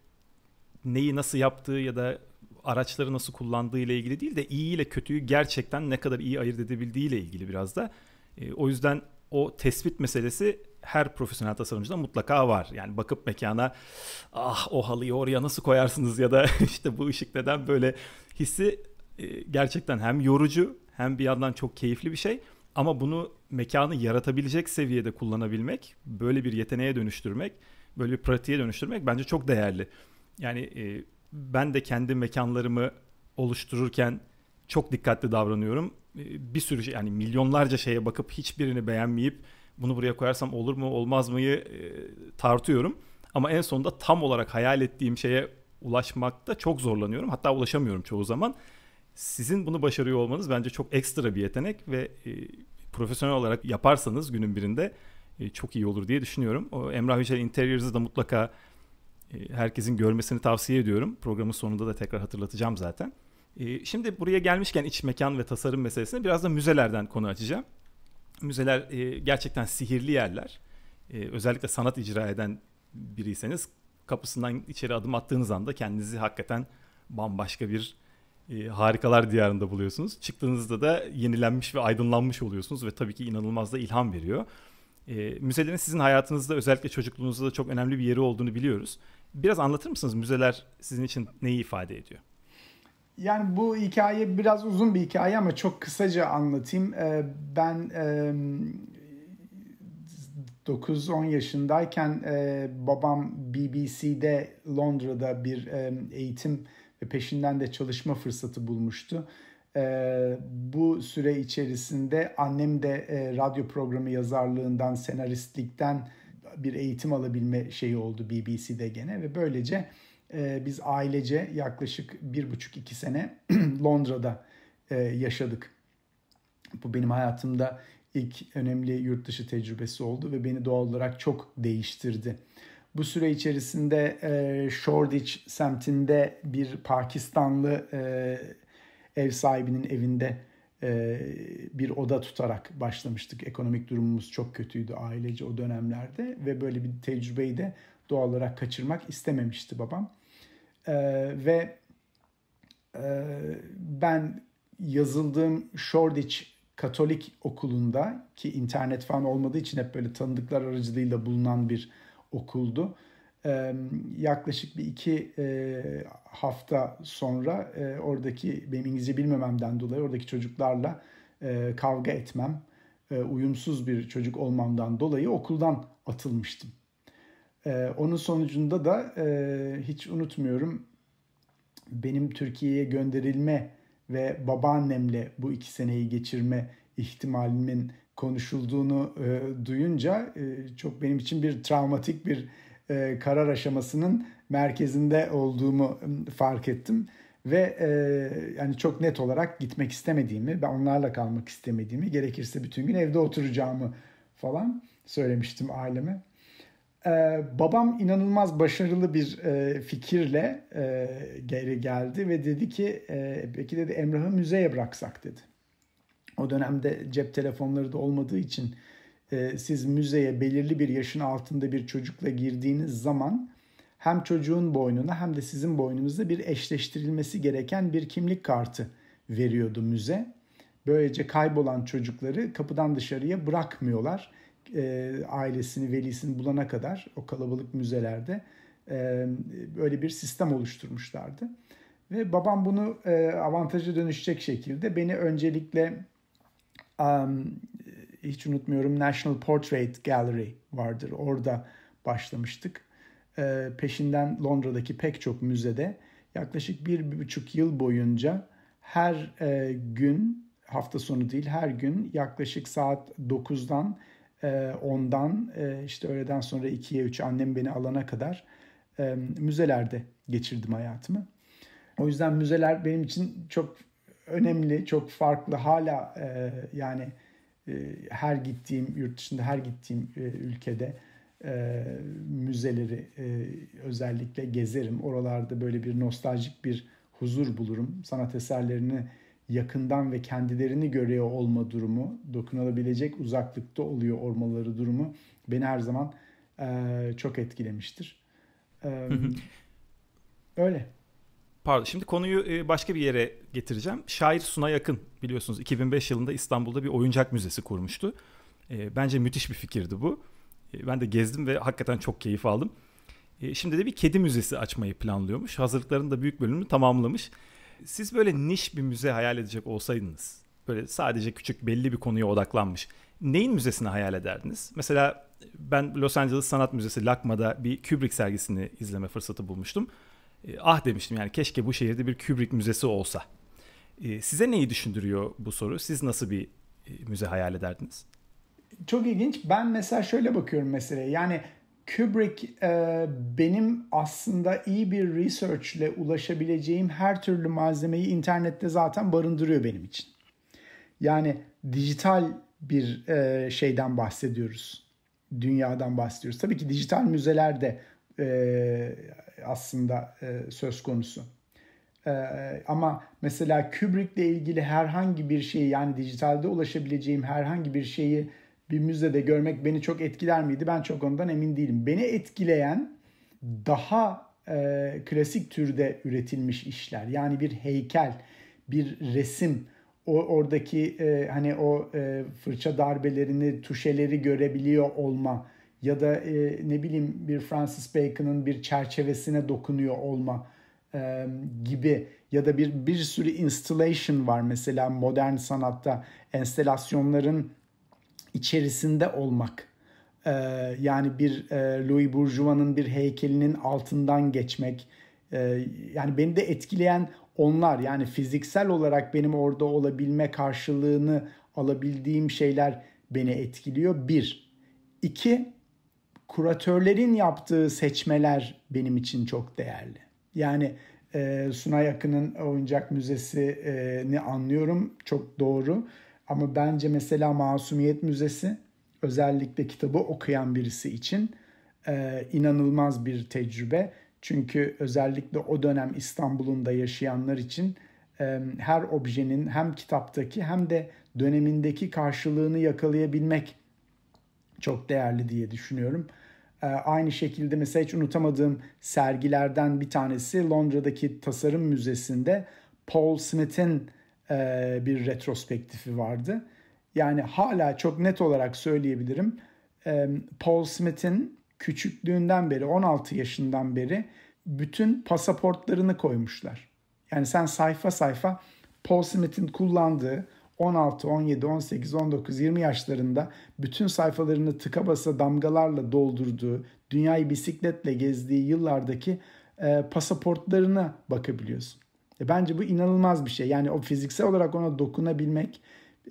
neyi nasıl yaptığı ya da araçları nasıl kullandığı ile ilgili değil de iyi ile kötüyü gerçekten ne kadar iyi ayırt edebildiği ile ilgili biraz da. E, o yüzden o tespit meselesi her profesyonel tasarımcıda mutlaka var. Yani bakıp mekana ah o halıyı oraya nasıl koyarsınız ya da <laughs> işte bu ışık neden böyle hissi e, gerçekten hem yorucu hem bir yandan çok keyifli bir şey. Ama bunu mekanı yaratabilecek seviyede kullanabilmek, böyle bir yeteneğe dönüştürmek, böyle bir pratiğe dönüştürmek bence çok değerli. Yani e, ben de kendi mekanlarımı oluştururken çok dikkatli davranıyorum. E, bir sürü şey, yani milyonlarca şeye bakıp hiçbirini beğenmeyip bunu buraya koyarsam olur mu olmaz mıyı e, tartıyorum. Ama en sonunda tam olarak hayal ettiğim şeye ulaşmakta çok zorlanıyorum. Hatta ulaşamıyorum çoğu zaman. Sizin bunu başarıyor olmanız bence çok ekstra bir yetenek ve e, profesyonel olarak yaparsanız günün birinde e, çok iyi olur diye düşünüyorum. O Emrah Yücel Interiors'ı da mutlaka e, herkesin görmesini tavsiye ediyorum. Programın sonunda da tekrar hatırlatacağım zaten. E, şimdi buraya gelmişken iç mekan ve tasarım meselesini biraz da müzelerden konu açacağım. Müzeler e, gerçekten sihirli yerler. E, özellikle sanat icra eden biriyseniz kapısından içeri adım attığınız anda kendinizi hakikaten bambaşka bir e, harikalar diyarında buluyorsunuz. Çıktığınızda da yenilenmiş ve aydınlanmış oluyorsunuz ve tabii ki inanılmaz da ilham veriyor. E, müzelerin sizin hayatınızda özellikle çocukluğunuzda da çok önemli bir yeri olduğunu biliyoruz. Biraz anlatır mısınız müzeler sizin için neyi ifade ediyor? Yani bu hikaye biraz uzun bir hikaye ama çok kısaca anlatayım. Ee, ben e, 9-10 yaşındayken e, babam BBC'de Londra'da bir e, eğitim ve peşinden de çalışma fırsatı bulmuştu. E, bu süre içerisinde annem de e, radyo programı yazarlığından, senaristlikten bir eğitim alabilme şeyi oldu BBC'de gene ve böylece e, biz ailece yaklaşık bir buçuk iki sene <clears throat> Londra'da yaşadık. Bu benim hayatımda ilk önemli yurt dışı tecrübesi oldu ve beni doğal olarak çok değiştirdi. Bu süre içerisinde e, Shoreditch semtinde bir Pakistanlı e, ev sahibinin evinde e, bir oda tutarak başlamıştık. Ekonomik durumumuz çok kötüydü ailece o dönemlerde ve böyle bir tecrübeyi de doğal olarak kaçırmak istememişti babam. E, ve e, ben yazıldığım Shoreditch Katolik okulunda ki internet falan olmadığı için hep böyle tanıdıklar aracılığıyla bulunan bir okuldu. Ee, yaklaşık bir iki e, hafta sonra e, oradaki benim İngilizce bilmememden dolayı oradaki çocuklarla e, kavga etmem, e, uyumsuz bir çocuk olmamdan dolayı okuldan atılmıştım. E, onun sonucunda da e, hiç unutmuyorum benim Türkiye'ye gönderilme ve babaannemle bu iki seneyi geçirme ihtimalimin konuşulduğunu e, duyunca e, çok benim için bir travmatik bir e, karar aşamasının merkezinde olduğumu fark ettim ve e, yani çok net olarak gitmek istemediğimi, ben onlarla kalmak istemediğimi, gerekirse bütün gün evde oturacağımı falan söylemiştim aileme. E, babam inanılmaz başarılı bir e, fikirle e, geri geldi ve dedi ki e, peki dedi Emrah'ı müzeye bıraksak dedi. O dönemde cep telefonları da olmadığı için e, siz müzeye belirli bir yaşın altında bir çocukla girdiğiniz zaman hem çocuğun boynuna hem de sizin boynunuzda bir eşleştirilmesi gereken bir kimlik kartı veriyordu müze. Böylece kaybolan çocukları kapıdan dışarıya bırakmıyorlar. E, ailesini, velisini bulana kadar o kalabalık müzelerde e, böyle bir sistem oluşturmuşlardı. Ve babam bunu e, avantaja dönüşecek şekilde beni öncelikle um, hiç unutmuyorum National Portrait Gallery vardır. Orada başlamıştık. E, peşinden Londra'daki pek çok müzede yaklaşık bir, bir buçuk yıl boyunca her e, gün hafta sonu değil her gün yaklaşık saat 9'dan e, 10'dan e, işte öğleden sonra 2'ye 3 annem beni alana kadar e, müzelerde geçirdim hayatımı. O yüzden müzeler benim için çok önemli, çok farklı. Hala e, yani e, her gittiğim yurt dışında her gittiğim e, ülkede e, müzeleri e, özellikle gezerim. Oralarda böyle bir nostaljik bir huzur bulurum. Sanat eserlerini yakından ve kendilerini göreye olma durumu, dokunulabilecek uzaklıkta oluyor ormaları durumu beni her zaman e, çok etkilemiştir. E, öyle. Pardon şimdi konuyu e, başka bir yere getireceğim. Şair Suna Yakın biliyorsunuz 2005 yılında İstanbul'da bir oyuncak müzesi kurmuştu. E, bence müthiş bir fikirdi bu. E, ben de gezdim ve hakikaten çok keyif aldım. Şimdi de bir kedi müzesi açmayı planlıyormuş. Hazırlıkların da büyük bölümünü tamamlamış. Siz böyle niş bir müze hayal edecek olsaydınız, böyle sadece küçük belli bir konuya odaklanmış, neyin müzesini hayal ederdiniz? Mesela ben Los Angeles Sanat Müzesi LACMA'da bir Kubrick sergisini izleme fırsatı bulmuştum. E, ah demiştim yani keşke bu şehirde bir Kubrick müzesi olsa. E, size neyi düşündürüyor bu soru? Siz nasıl bir e, müze hayal ederdiniz? Çok ilginç. Ben mesela şöyle bakıyorum meseleye. Yani Kubrick benim aslında iyi bir research ile ulaşabileceğim her türlü malzemeyi internette zaten barındırıyor benim için. Yani dijital bir şeyden bahsediyoruz. Dünyadan bahsediyoruz. Tabii ki dijital müzeler de aslında e, söz konusu. E, e, ama mesela Kubrick'le ilgili herhangi bir şeyi yani dijitalde ulaşabileceğim herhangi bir şeyi bir müzede görmek beni çok etkiler miydi? Ben çok ondan emin değilim. Beni etkileyen daha e, klasik türde üretilmiş işler. Yani bir heykel, bir resim, o oradaki e, hani o e, fırça darbelerini, tuşeleri görebiliyor olma ya da e, ne bileyim bir Francis Bacon'ın bir çerçevesine dokunuyor olma e, gibi ya da bir bir sürü installation var mesela modern sanatta enstelasyonların içerisinde olmak e, yani bir e, Louis Bourgeois'ın bir heykelinin altından geçmek e, yani beni de etkileyen onlar yani fiziksel olarak benim orada olabilme karşılığını alabildiğim şeyler beni etkiliyor bir iki kuratörlerin yaptığı seçmeler benim için çok değerli. Yani e, Sunay Akın'ın oyuncak müzesini anlıyorum çok doğru. Ama bence mesela Masumiyet Müzesi özellikle kitabı okuyan birisi için e, inanılmaz bir tecrübe. Çünkü özellikle o dönem İstanbul'un da yaşayanlar için e, her objenin hem kitaptaki hem de dönemindeki karşılığını yakalayabilmek çok değerli diye düşünüyorum. Ee, aynı şekilde mesela hiç unutamadığım sergilerden bir tanesi Londra'daki Tasarım Müzesi'nde Paul Smith'in e, bir retrospektifi vardı. Yani hala çok net olarak söyleyebilirim. Ee, Paul Smith'in küçüklüğünden beri 16 yaşından beri bütün pasaportlarını koymuşlar. Yani sen sayfa sayfa Paul Smith'in kullandığı 16, 17, 18, 19, 20 yaşlarında bütün sayfalarını tıka basa damgalarla doldurduğu, dünyayı bisikletle gezdiği yıllardaki e, pasaportlarına bakabiliyorsun. E, bence bu inanılmaz bir şey. Yani o fiziksel olarak ona dokunabilmek,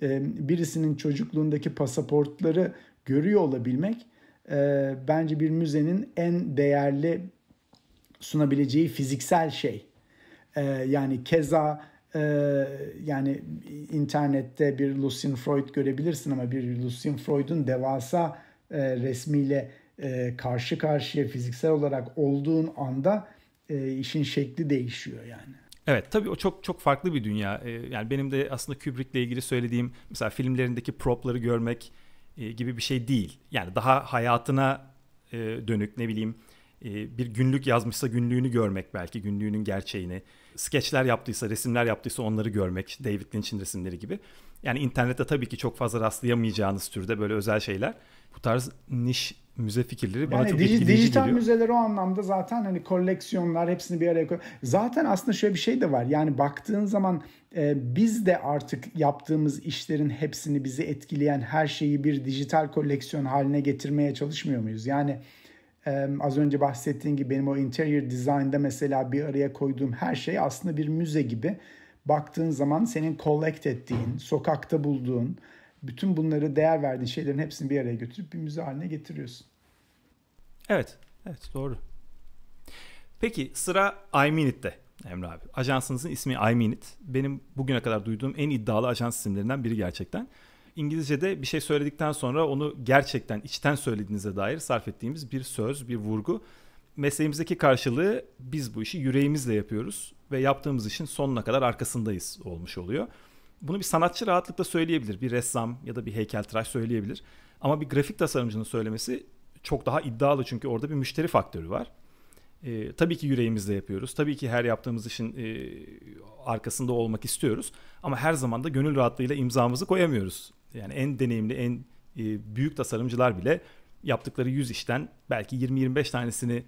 e, birisinin çocukluğundaki pasaportları görüyor olabilmek e, bence bir müzenin en değerli sunabileceği fiziksel şey. E, yani keza ee, yani internette bir Lucian Freud görebilirsin ama bir Lucian Freud'un devasa e, resmiyle e, karşı karşıya fiziksel olarak olduğun anda e, işin şekli değişiyor yani. Evet tabii o çok çok farklı bir dünya. Ee, yani benim de aslında Kubrick'le ilgili söylediğim mesela filmlerindeki propları görmek e, gibi bir şey değil. Yani daha hayatına e, dönük ne bileyim e, bir günlük yazmışsa günlüğünü görmek belki günlüğünün gerçeğini skeçler yaptıysa, resimler yaptıysa onları görmek. David Lynch'in resimleri gibi. Yani internette tabii ki çok fazla rastlayamayacağınız türde böyle özel şeyler. Bu tarz niş müze fikirleri yani bana yani çok dij, etkileyici dijital geliyor. müzeler o anlamda zaten hani koleksiyonlar hepsini bir araya koy. Zaten aslında şöyle bir şey de var. Yani baktığın zaman e, biz de artık yaptığımız işlerin hepsini bizi etkileyen her şeyi bir dijital koleksiyon haline getirmeye çalışmıyor muyuz? Yani az önce bahsettiğim gibi benim o interior design'da mesela bir araya koyduğum her şey aslında bir müze gibi. Baktığın zaman senin collect ettiğin, sokakta bulduğun, bütün bunları değer verdiğin şeylerin hepsini bir araya götürüp bir müze haline getiriyorsun. Evet, evet doğru. Peki sıra I mean Emre abi. Ajansınızın ismi I mean Benim bugüne kadar duyduğum en iddialı ajans isimlerinden biri gerçekten. İngilizce'de bir şey söyledikten sonra onu gerçekten içten söylediğinize dair sarf ettiğimiz bir söz, bir vurgu. Mesleğimizdeki karşılığı biz bu işi yüreğimizle yapıyoruz ve yaptığımız işin sonuna kadar arkasındayız olmuş oluyor. Bunu bir sanatçı rahatlıkla söyleyebilir. Bir ressam ya da bir heykeltıraş söyleyebilir. Ama bir grafik tasarımcının söylemesi çok daha iddialı çünkü orada bir müşteri faktörü var. E, tabii ki yüreğimizle yapıyoruz. Tabii ki her yaptığımız işin e, arkasında olmak istiyoruz. Ama her zaman da gönül rahatlığıyla imzamızı koyamıyoruz yani en deneyimli, en e, büyük tasarımcılar bile yaptıkları 100 işten belki 20-25 tanesini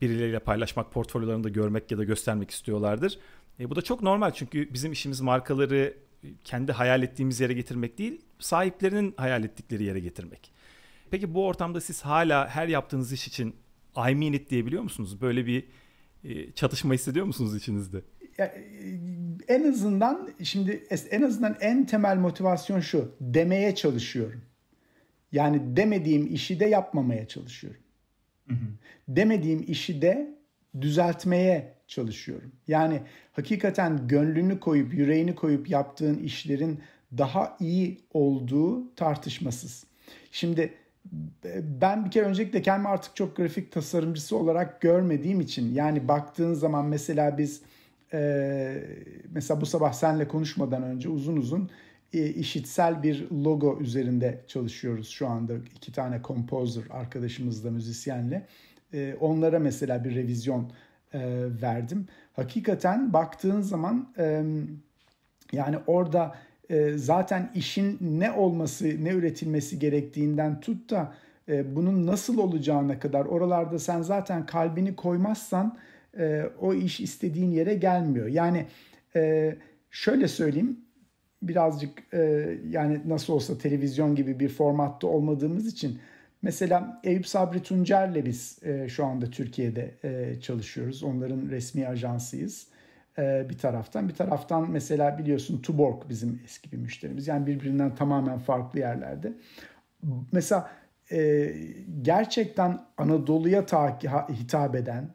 birileriyle paylaşmak, portfolyolarında görmek ya da göstermek istiyorlardır. E, bu da çok normal çünkü bizim işimiz markaları kendi hayal ettiğimiz yere getirmek değil, sahiplerinin hayal ettikleri yere getirmek. Peki bu ortamda siz hala her yaptığınız iş için I mean it diyebiliyor musunuz? Böyle bir e, çatışma hissediyor musunuz içinizde? Ya, e, en azından şimdi en azından en temel motivasyon şu. Demeye çalışıyorum. Yani demediğim işi de yapmamaya çalışıyorum. Demediğim işi de düzeltmeye çalışıyorum. Yani hakikaten gönlünü koyup, yüreğini koyup yaptığın işlerin daha iyi olduğu tartışmasız. Şimdi e, ben bir kere öncelikle kendimi artık çok grafik tasarımcısı olarak görmediğim için yani baktığın zaman mesela biz e, mesela bu sabah senle konuşmadan önce uzun uzun e, işitsel bir logo üzerinde çalışıyoruz şu anda. iki tane composer arkadaşımızla, müzisyenle. E, onlara mesela bir revizyon e, verdim. Hakikaten baktığın zaman e, yani orada e, zaten işin ne olması, ne üretilmesi gerektiğinden tut da e, bunun nasıl olacağına kadar oralarda sen zaten kalbini koymazsan e, o iş istediğin yere gelmiyor. Yani e, şöyle söyleyeyim birazcık e, yani nasıl olsa televizyon gibi bir formatta olmadığımız için mesela Eyüp Sabri Tuncer'le biz e, şu anda Türkiye'de e, çalışıyoruz. Onların resmi ajansıyız e, bir taraftan. Bir taraftan mesela biliyorsun Tuborg bizim eski bir müşterimiz. Yani birbirinden tamamen farklı yerlerde. Mesela e, gerçekten Anadolu'ya ta- hitap eden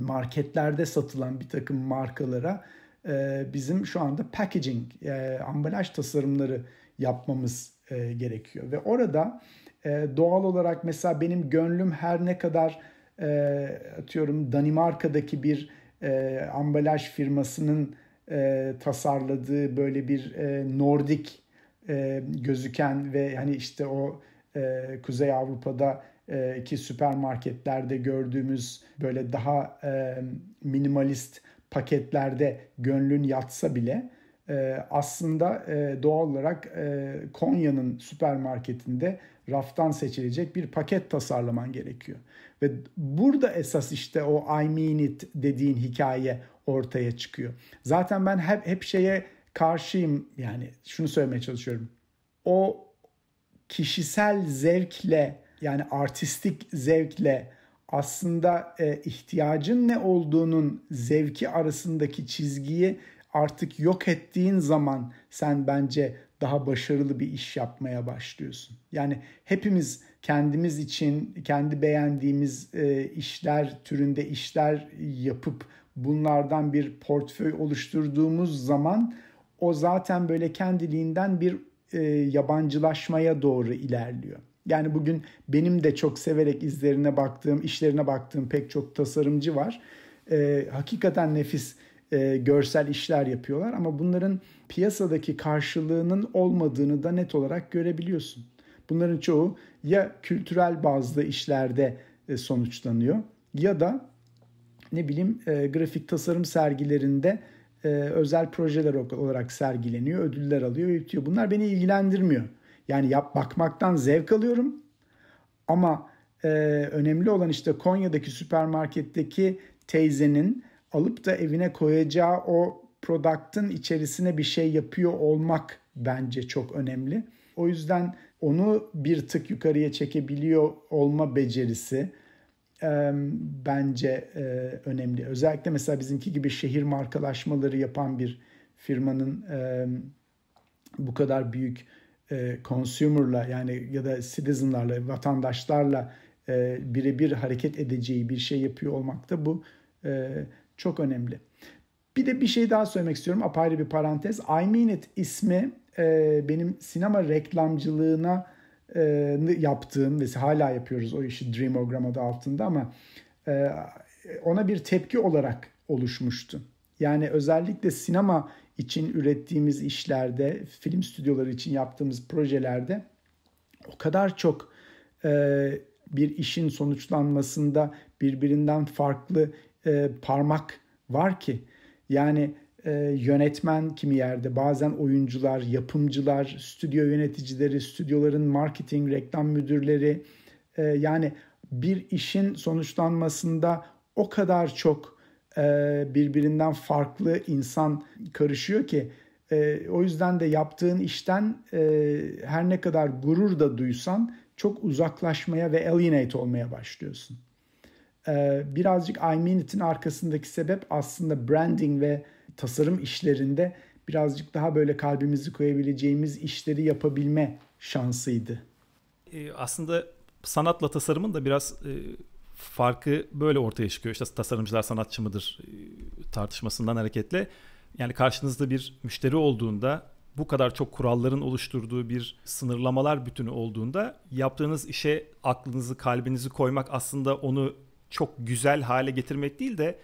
marketlerde satılan bir takım markalara e, bizim şu anda packaging, e, ambalaj tasarımları yapmamız e, gerekiyor. Ve orada e, doğal olarak mesela benim gönlüm her ne kadar e, atıyorum Danimarka'daki bir e, ambalaj firmasının e, tasarladığı böyle bir e, Nordik e, gözüken ve hani işte o e, Kuzey Avrupa'da ee, ki süpermarketlerde gördüğümüz böyle daha e, minimalist paketlerde gönlün yatsa bile e, aslında e, doğal olarak Konya'nın süpermarketinde raftan seçilecek bir paket tasarlaman gerekiyor. Ve burada esas işte o I mean it dediğin hikaye ortaya çıkıyor. Zaten ben hep hep şeye karşıyım yani şunu söylemeye çalışıyorum. O kişisel zevkle yani artistik zevkle aslında e, ihtiyacın ne olduğunun zevki arasındaki çizgiyi artık yok ettiğin zaman sen bence daha başarılı bir iş yapmaya başlıyorsun. Yani hepimiz kendimiz için kendi beğendiğimiz e, işler türünde işler yapıp bunlardan bir portföy oluşturduğumuz zaman o zaten böyle kendiliğinden bir e, yabancılaşmaya doğru ilerliyor. Yani bugün benim de çok severek izlerine baktığım, işlerine baktığım pek çok tasarımcı var. E, hakikaten nefis e, görsel işler yapıyorlar ama bunların piyasadaki karşılığının olmadığını da net olarak görebiliyorsun. Bunların çoğu ya kültürel bazlı işlerde e, sonuçlanıyor ya da ne bileyim e, grafik tasarım sergilerinde e, özel projeler olarak sergileniyor, ödüller alıyor, yetiyor. Bunlar beni ilgilendirmiyor. Yani yap bakmaktan zevk alıyorum. Ama e, önemli olan işte Konya'daki süpermarketteki teyzenin alıp da evine koyacağı o product'ın içerisine bir şey yapıyor olmak bence çok önemli. O yüzden onu bir tık yukarıya çekebiliyor olma becerisi e, bence e, önemli. Özellikle mesela bizimki gibi şehir markalaşmaları yapan bir firmanın e, bu kadar büyük e, consumer'la yani ya da citizen'larla, vatandaşlarla e, birebir hareket edeceği bir şey yapıyor olmak da bu e, çok önemli. Bir de bir şey daha söylemek istiyorum apayrı bir parantez. I Mean It ismi e, benim sinema reklamcılığına e, yaptığım ve hala yapıyoruz o işi Dreamogram adı altında ama e, ona bir tepki olarak oluşmuştu. Yani özellikle sinema için ürettiğimiz işlerde, film stüdyoları için yaptığımız projelerde o kadar çok e, bir işin sonuçlanmasında birbirinden farklı e, parmak var ki. Yani e, yönetmen kimi yerde, bazen oyuncular, yapımcılar, stüdyo yöneticileri, stüdyoların marketing, reklam müdürleri. E, yani bir işin sonuçlanmasında o kadar çok e, birbirinden farklı insan karışıyor ki e, o yüzden de yaptığın işten e, her ne kadar gurur da duysan çok uzaklaşmaya ve alienate olmaya başlıyorsun. birazcık I mean it'in arkasındaki sebep aslında branding ve tasarım işlerinde birazcık daha böyle kalbimizi koyabileceğimiz işleri yapabilme şansıydı. aslında sanatla tasarımın da biraz farkı böyle ortaya çıkıyor. İşte tasarımcılar sanatçı mıdır e, tartışmasından hareketle. Yani karşınızda bir müşteri olduğunda bu kadar çok kuralların oluşturduğu bir sınırlamalar bütünü olduğunda yaptığınız işe aklınızı, kalbinizi koymak aslında onu çok güzel hale getirmek değil de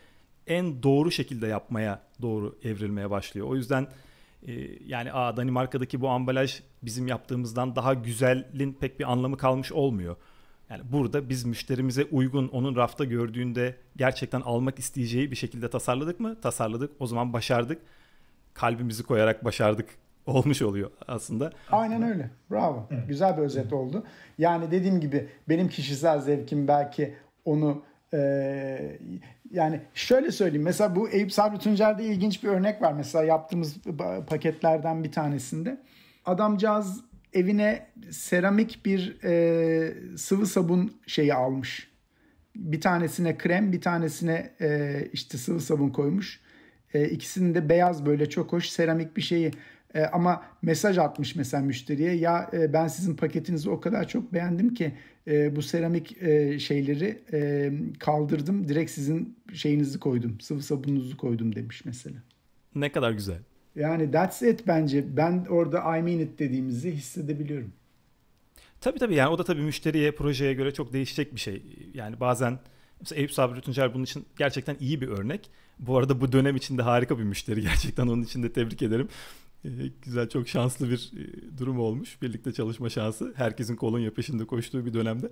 en doğru şekilde yapmaya doğru evrilmeye başlıyor. O yüzden e, yani a Danimarka'daki bu ambalaj bizim yaptığımızdan daha güzelin pek bir anlamı kalmış olmuyor. Yani burada biz müşterimize uygun onun rafta gördüğünde gerçekten almak isteyeceği bir şekilde tasarladık mı? Tasarladık. O zaman başardık. Kalbimizi koyarak başardık <laughs> olmuş oluyor aslında. Aynen öyle. Bravo. Evet. Güzel bir özet evet. oldu. Yani dediğim gibi benim kişisel zevkim belki onu ee, yani şöyle söyleyeyim. Mesela bu Eyüp Sabri Tuncer'de ilginç bir örnek var. Mesela yaptığımız paketlerden bir tanesinde. Adamcağız evine seramik bir e, sıvı sabun şeyi almış. Bir tanesine krem, bir tanesine e, işte sıvı sabun koymuş. E, ikisinin de beyaz böyle çok hoş seramik bir şeyi. E, ama mesaj atmış mesela müşteriye ya e, ben sizin paketinizi o kadar çok beğendim ki e, bu seramik e, şeyleri e, kaldırdım direkt sizin şeyinizi koydum sıvı sabununuzu koydum demiş mesela. Ne kadar güzel. Yani that's it bence. Ben orada I mean it dediğimizi hissedebiliyorum. Tabii tabii yani o da tabii müşteriye, projeye göre çok değişecek bir şey. Yani bazen mesela Eyüp Sabri Tüncer bunun için gerçekten iyi bir örnek. Bu arada bu dönem içinde harika bir müşteri <laughs> gerçekten onun için de tebrik ederim. Ee, güzel çok şanslı bir e, durum olmuş. Birlikte çalışma şansı. Herkesin kolonya peşinde koştuğu bir dönemde.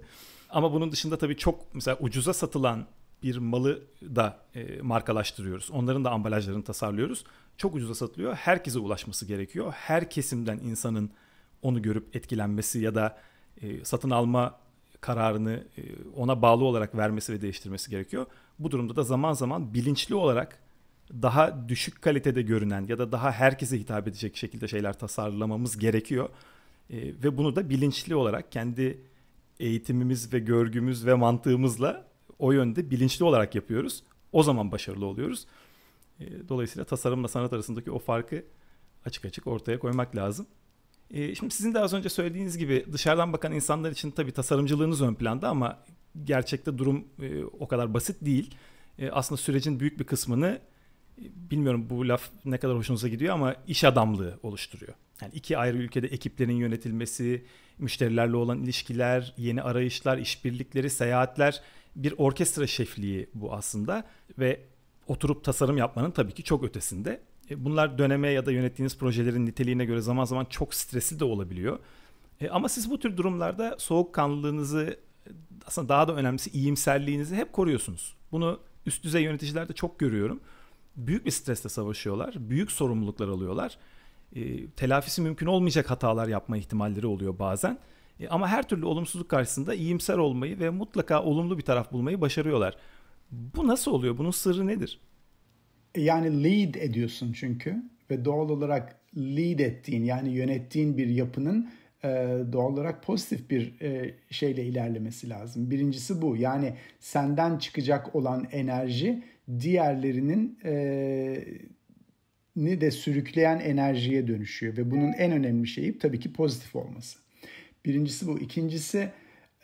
Ama bunun dışında tabii çok mesela ucuza satılan bir malı da e, markalaştırıyoruz. Onların da ambalajlarını tasarlıyoruz. Çok ucuza satılıyor. Herkese ulaşması gerekiyor. Her kesimden insanın onu görüp etkilenmesi ya da e, satın alma kararını e, ona bağlı olarak vermesi ve değiştirmesi gerekiyor. Bu durumda da zaman zaman bilinçli olarak daha düşük kalitede görünen ya da daha herkese hitap edecek şekilde şeyler tasarlamamız gerekiyor. E, ve bunu da bilinçli olarak kendi eğitimimiz ve görgümüz ve mantığımızla o yönde bilinçli olarak yapıyoruz. O zaman başarılı oluyoruz. E, dolayısıyla tasarımla sanat arasındaki o farkı açık açık ortaya koymak lazım. E, şimdi sizin de az önce söylediğiniz gibi dışarıdan bakan insanlar için tabii tasarımcılığınız ön planda ama gerçekte durum e, o kadar basit değil. Aslında sürecin büyük bir kısmını bilmiyorum bu laf ne kadar hoşunuza gidiyor ama iş adamlığı oluşturuyor. Yani iki ayrı ülkede ekiplerin yönetilmesi, müşterilerle olan ilişkiler, yeni arayışlar, işbirlikleri, seyahatler bir orkestra şefliği bu aslında ve oturup tasarım yapmanın tabii ki çok ötesinde. E, bunlar döneme ya da yönettiğiniz projelerin niteliğine göre zaman zaman çok stresli de olabiliyor. E, ama siz bu tür durumlarda soğukkanlılığınızı e, aslında daha da önemlisi iyimserliğinizi hep koruyorsunuz. Bunu üst düzey yöneticilerde çok görüyorum. Büyük bir stresle savaşıyorlar, büyük sorumluluklar alıyorlar. E, telafisi mümkün olmayacak hatalar yapma ihtimalleri oluyor bazen. E, ama her türlü olumsuzluk karşısında iyimser olmayı ve mutlaka olumlu bir taraf bulmayı başarıyorlar. Bu nasıl oluyor? Bunun sırrı nedir? Yani lead ediyorsun çünkü ve doğal olarak lead ettiğin yani yönettiğin bir yapının e, doğal olarak pozitif bir e, şeyle ilerlemesi lazım. Birincisi bu. Yani senden çıkacak olan enerji diğerlerinin ni de sürükleyen enerjiye dönüşüyor ve bunun en önemli şeyi tabii ki pozitif olması. Birincisi bu. İkincisi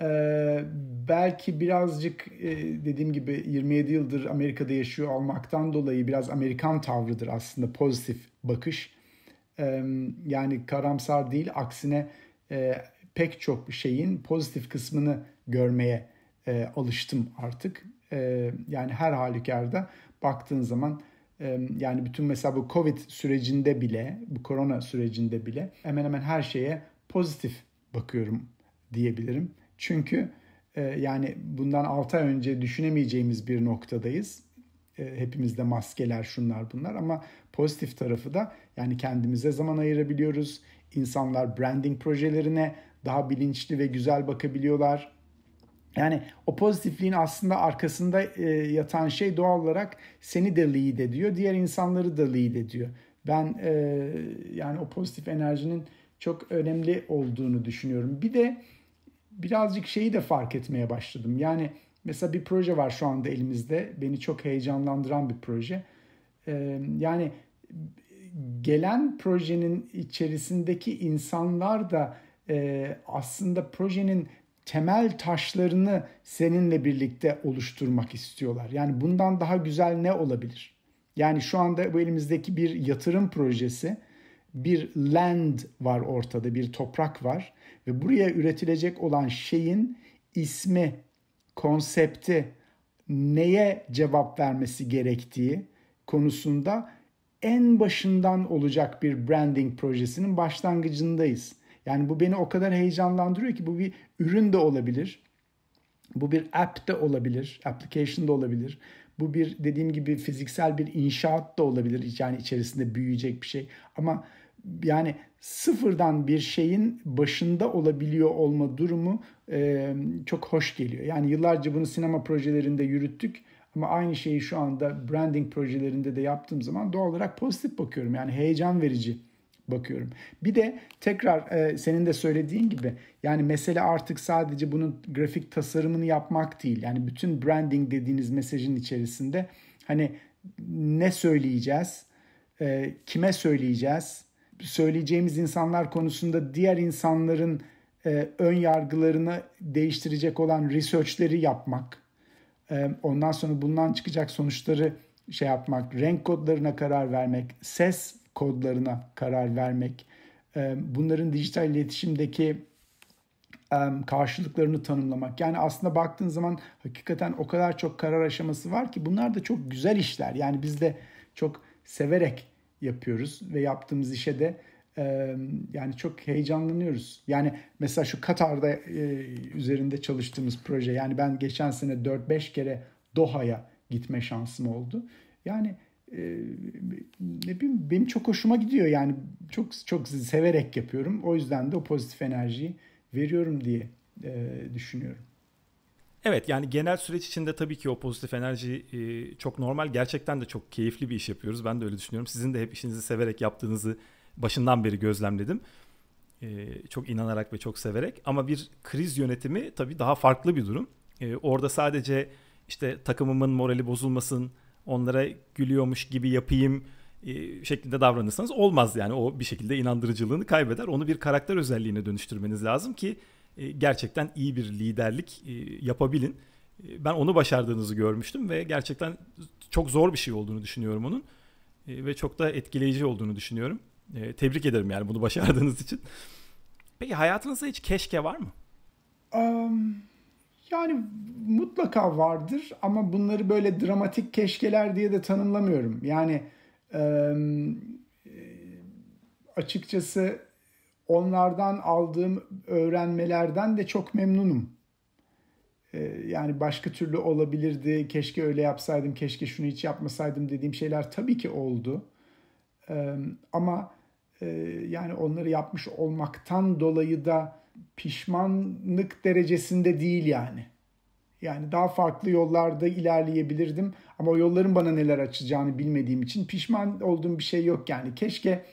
ee, belki birazcık e, dediğim gibi 27 yıldır Amerika'da yaşıyor olmaktan dolayı biraz Amerikan tavrıdır aslında pozitif bakış. Ee, yani karamsar değil aksine e, pek çok şeyin pozitif kısmını görmeye e, alıştım artık. E, yani her halükarda baktığın zaman e, yani bütün mesela bu Covid sürecinde bile bu korona sürecinde bile hemen hemen her şeye pozitif bakıyorum diyebilirim. Çünkü e, yani bundan 6 ay önce düşünemeyeceğimiz bir noktadayız. E, hepimizde maskeler şunlar bunlar ama pozitif tarafı da yani kendimize zaman ayırabiliyoruz. İnsanlar branding projelerine daha bilinçli ve güzel bakabiliyorlar. Yani o pozitifliğin aslında arkasında e, yatan şey doğal olarak seni de lead ediyor, diğer insanları da lead ediyor. Ben e, yani o pozitif enerjinin çok önemli olduğunu düşünüyorum. Bir de birazcık şeyi de fark etmeye başladım. Yani mesela bir proje var şu anda elimizde. Beni çok heyecanlandıran bir proje. Ee, yani gelen projenin içerisindeki insanlar da e, aslında projenin temel taşlarını seninle birlikte oluşturmak istiyorlar. Yani bundan daha güzel ne olabilir? Yani şu anda bu elimizdeki bir yatırım projesi bir land var ortada, bir toprak var ve buraya üretilecek olan şeyin ismi, konsepti, neye cevap vermesi gerektiği konusunda en başından olacak bir branding projesinin başlangıcındayız. Yani bu beni o kadar heyecanlandırıyor ki bu bir ürün de olabilir. Bu bir app de olabilir, application de olabilir. Bu bir dediğim gibi fiziksel bir inşaat da olabilir. Yani içerisinde büyüyecek bir şey. Ama yani sıfırdan bir şeyin başında olabiliyor olma durumu e, çok hoş geliyor. Yani yıllarca bunu sinema projelerinde yürüttük. Ama aynı şeyi şu anda branding projelerinde de yaptığım zaman doğal olarak pozitif bakıyorum. Yani heyecan verici bakıyorum. Bir de tekrar e, senin de söylediğin gibi yani mesele artık sadece bunun grafik tasarımını yapmak değil. Yani bütün branding dediğiniz mesajın içerisinde hani ne söyleyeceğiz, e, kime söyleyeceğiz, söyleyeceğimiz insanlar konusunda diğer insanların e, ön yargılarını değiştirecek olan researchleri yapmak, e, ondan sonra bundan çıkacak sonuçları şey yapmak, renk kodlarına karar vermek, ses kodlarına karar vermek, e, bunların dijital iletişimdeki e, karşılıklarını tanımlamak. Yani aslında baktığın zaman hakikaten o kadar çok karar aşaması var ki bunlar da çok güzel işler. Yani biz de çok severek yapıyoruz ve yaptığımız işe de e, yani çok heyecanlanıyoruz. Yani mesela şu Katar'da üzerinde çalıştığımız proje yani ben geçen sene 4-5 kere Doha'ya gitme şansım oldu. Yani ee, ne bileyim benim çok hoşuma gidiyor yani çok çok severek yapıyorum. O yüzden de o pozitif enerjiyi veriyorum diye e, düşünüyorum. Evet yani genel süreç içinde tabii ki o pozitif enerji e, çok normal. Gerçekten de çok keyifli bir iş yapıyoruz. Ben de öyle düşünüyorum. Sizin de hep işinizi severek yaptığınızı başından beri gözlemledim. E, çok inanarak ve çok severek. Ama bir kriz yönetimi tabii daha farklı bir durum. E, orada sadece işte takımımın morali bozulmasın, onlara gülüyormuş gibi yapayım e, şeklinde davranırsanız olmaz yani o bir şekilde inandırıcılığını kaybeder. Onu bir karakter özelliğine dönüştürmeniz lazım ki e, gerçekten iyi bir liderlik e, yapabilin. Ben onu başardığınızı görmüştüm ve gerçekten çok zor bir şey olduğunu düşünüyorum onun ve çok da etkileyici olduğunu düşünüyorum. Tebrik ederim yani bunu <laughs> başardığınız için. Peki hayatınızda hiç keşke var mı? Um, yani mutlaka vardır ama bunları böyle dramatik keşkeler diye de tanımlamıyorum. Yani e, açıkçası onlardan aldığım öğrenmelerden de çok memnunum. E, yani başka türlü olabilirdi, keşke öyle yapsaydım, keşke şunu hiç yapmasaydım dediğim şeyler tabii ki oldu. E, ama e, yani onları yapmış olmaktan dolayı da pişmanlık derecesinde değil yani. Yani daha farklı yollarda ilerleyebilirdim ama o yolların bana neler açacağını bilmediğim için pişman olduğum bir şey yok yani. Keşke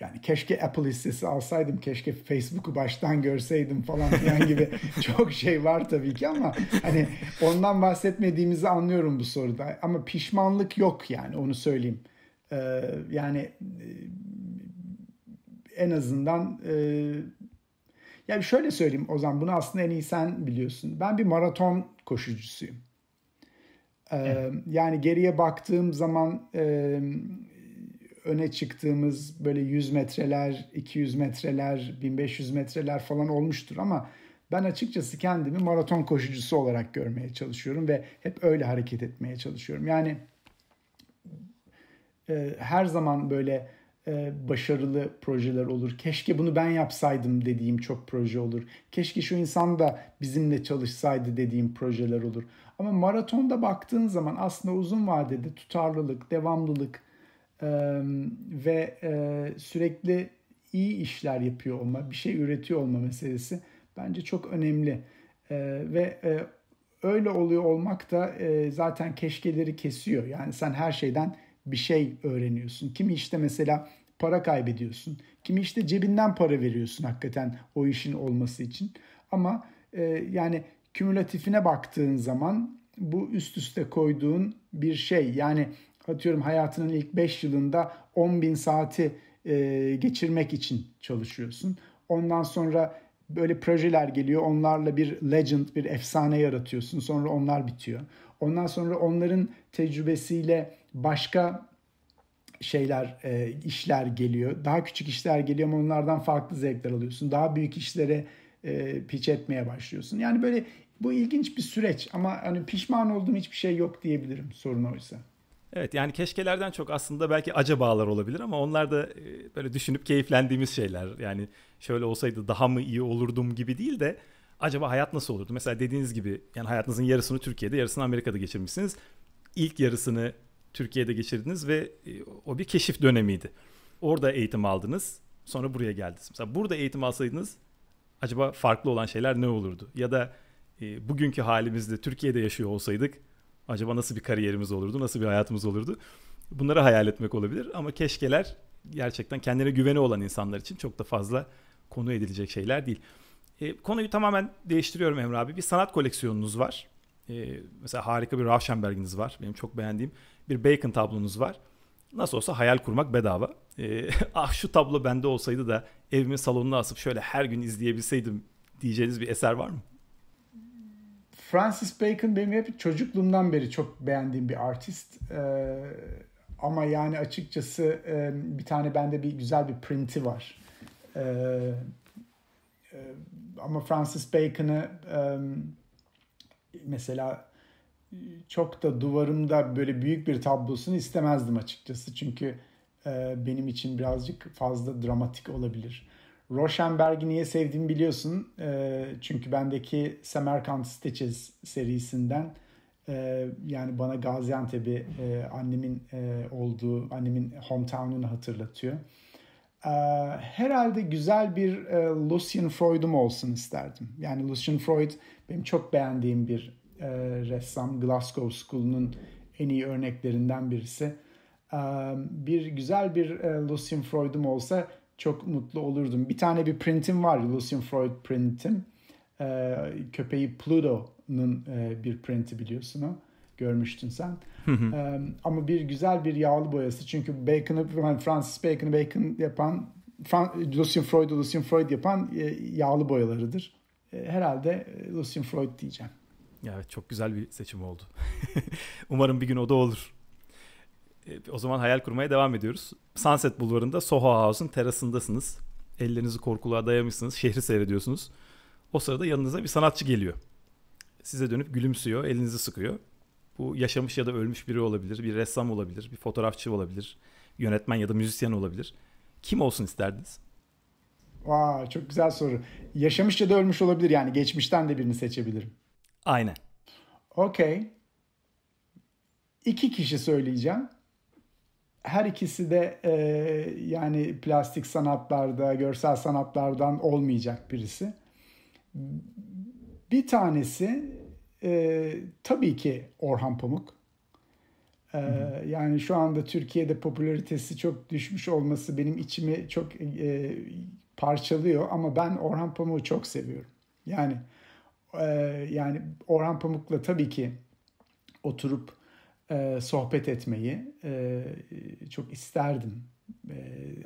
yani keşke Apple hissesi alsaydım, keşke Facebook'u baştan görseydim falan filan gibi <laughs> çok şey var tabii ki ama hani ondan bahsetmediğimizi anlıyorum bu soruda. Ama pişmanlık yok yani onu söyleyeyim. Ee, yani e, en azından e, yani şöyle söyleyeyim Ozan bunu aslında en iyi sen biliyorsun. Ben bir maraton koşucusuyum. Ee, evet. Yani geriye baktığım zaman e, öne çıktığımız böyle 100 metreler, 200 metreler, 1500 metreler falan olmuştur ama ben açıkçası kendimi maraton koşucusu olarak görmeye çalışıyorum ve hep öyle hareket etmeye çalışıyorum. Yani e, her zaman böyle e, başarılı projeler olur. Keşke bunu ben yapsaydım dediğim çok proje olur. Keşke şu insan da bizimle çalışsaydı dediğim projeler olur. Ama maratonda baktığın zaman aslında uzun vadede tutarlılık, devamlılık e, ve e, sürekli iyi işler yapıyor olma, bir şey üretiyor olma meselesi bence çok önemli. ve öyle oluyor olmak da zaten keşkeleri kesiyor. Yani sen her şeyden bir şey öğreniyorsun. Kimi işte mesela para kaybediyorsun. Kimi işte cebinden para veriyorsun hakikaten o işin olması için. Ama e, yani kümülatifine baktığın zaman bu üst üste koyduğun bir şey. Yani atıyorum hayatının ilk 5 yılında 10 bin saati e, geçirmek için çalışıyorsun. Ondan sonra böyle projeler geliyor. Onlarla bir legend, bir efsane yaratıyorsun. Sonra onlar bitiyor. Ondan sonra onların tecrübesiyle başka şeyler, e, işler geliyor. Daha küçük işler geliyor ama onlardan farklı zevkler alıyorsun. Daha büyük işlere e, piç etmeye başlıyorsun. Yani böyle bu ilginç bir süreç ama hani pişman olduğum hiçbir şey yok diyebilirim sorun oysa. Evet yani keşkelerden çok aslında belki acabalar olabilir ama onlar da e, böyle düşünüp keyiflendiğimiz şeyler. Yani şöyle olsaydı daha mı iyi olurdum gibi değil de acaba hayat nasıl olurdu? Mesela dediğiniz gibi yani hayatınızın yarısını Türkiye'de yarısını Amerika'da geçirmişsiniz. İlk yarısını Türkiye'de geçirdiniz ve e, o bir keşif dönemiydi. Orada eğitim aldınız. Sonra buraya geldiniz. Mesela burada eğitim alsaydınız acaba farklı olan şeyler ne olurdu? Ya da e, bugünkü halimizde Türkiye'de yaşıyor olsaydık acaba nasıl bir kariyerimiz olurdu? Nasıl bir hayatımız olurdu? Bunları hayal etmek olabilir ama keşkeler gerçekten kendine güveni olan insanlar için çok da fazla konu edilecek şeyler değil. E, konuyu tamamen değiştiriyorum Emre abi. Bir sanat koleksiyonunuz var. E, mesela harika bir Rauschenberg'iniz var. Benim çok beğendiğim bir Bacon tablonuz var. Nasıl olsa hayal kurmak bedava. E, <laughs> ah şu tablo bende olsaydı da evimin salonuna asıp şöyle her gün izleyebilseydim diyeceğiniz bir eser var mı? Francis Bacon benim hep çocukluğumdan beri çok beğendiğim bir artist. Ee, ama yani açıkçası e, bir tane bende bir güzel bir printi var. Ee, e, ama Francis Bacon'ı e, mesela Hmm. çok da duvarımda böyle büyük bir tablosunu istemezdim açıkçası. Çünkü e, benim için birazcık fazla dramatik olabilir. Rochenberg'i niye sevdiğimi biliyorsun. E, çünkü bendeki Semerkant Stitches serisinden e, yani bana Gaziantep'i e, annemin e, olduğu, annemin hometown'unu hatırlatıyor. E, herhalde güzel bir e, Lucian Freud'um olsun isterdim. Yani Lucian Freud benim çok beğendiğim bir e, ressam Glasgow School'un en iyi örneklerinden birisi. E, bir güzel bir e, Lucian Freud'um olsa çok mutlu olurdum. Bir tane bir printim var Lucian Freud printim. E, köpeği Pluto'nun e, bir printi biliyorsun o görmüştün sen. Hı e, ama bir güzel bir yağlı boyası. Çünkü Bacon'ı, yani Francis Bacon'ı Bacon yapan, Lucian Freud'u Lucian Freud yapan e, yağlı boyalarıdır. E, herhalde Lucian Freud diyeceğim. Evet çok güzel bir seçim oldu. <laughs> Umarım bir gün o da olur. E, o zaman hayal kurmaya devam ediyoruz. Sunset Bulvarı'nda Soho House'un terasındasınız. Ellerinizi korkuluğa dayamışsınız. Şehri seyrediyorsunuz. O sırada yanınıza bir sanatçı geliyor. Size dönüp gülümsüyor, elinizi sıkıyor. Bu yaşamış ya da ölmüş biri olabilir, bir ressam olabilir, bir fotoğrafçı olabilir, yönetmen ya da müzisyen olabilir. Kim olsun isterdiniz? Vay çok güzel soru. Yaşamış ya da ölmüş olabilir yani geçmişten de birini seçebilirim. Aynen. Okey. İki kişi söyleyeceğim. Her ikisi de e, yani plastik sanatlarda, görsel sanatlardan olmayacak birisi. Bir tanesi e, tabii ki Orhan Pamuk. E, yani şu anda Türkiye'de popülaritesi çok düşmüş olması benim içimi çok e, parçalıyor ama ben Orhan Pamuk'u çok seviyorum. Yani ee, yani Orhan Pamuk'la tabii ki oturup e, sohbet etmeyi e, çok isterdim. E,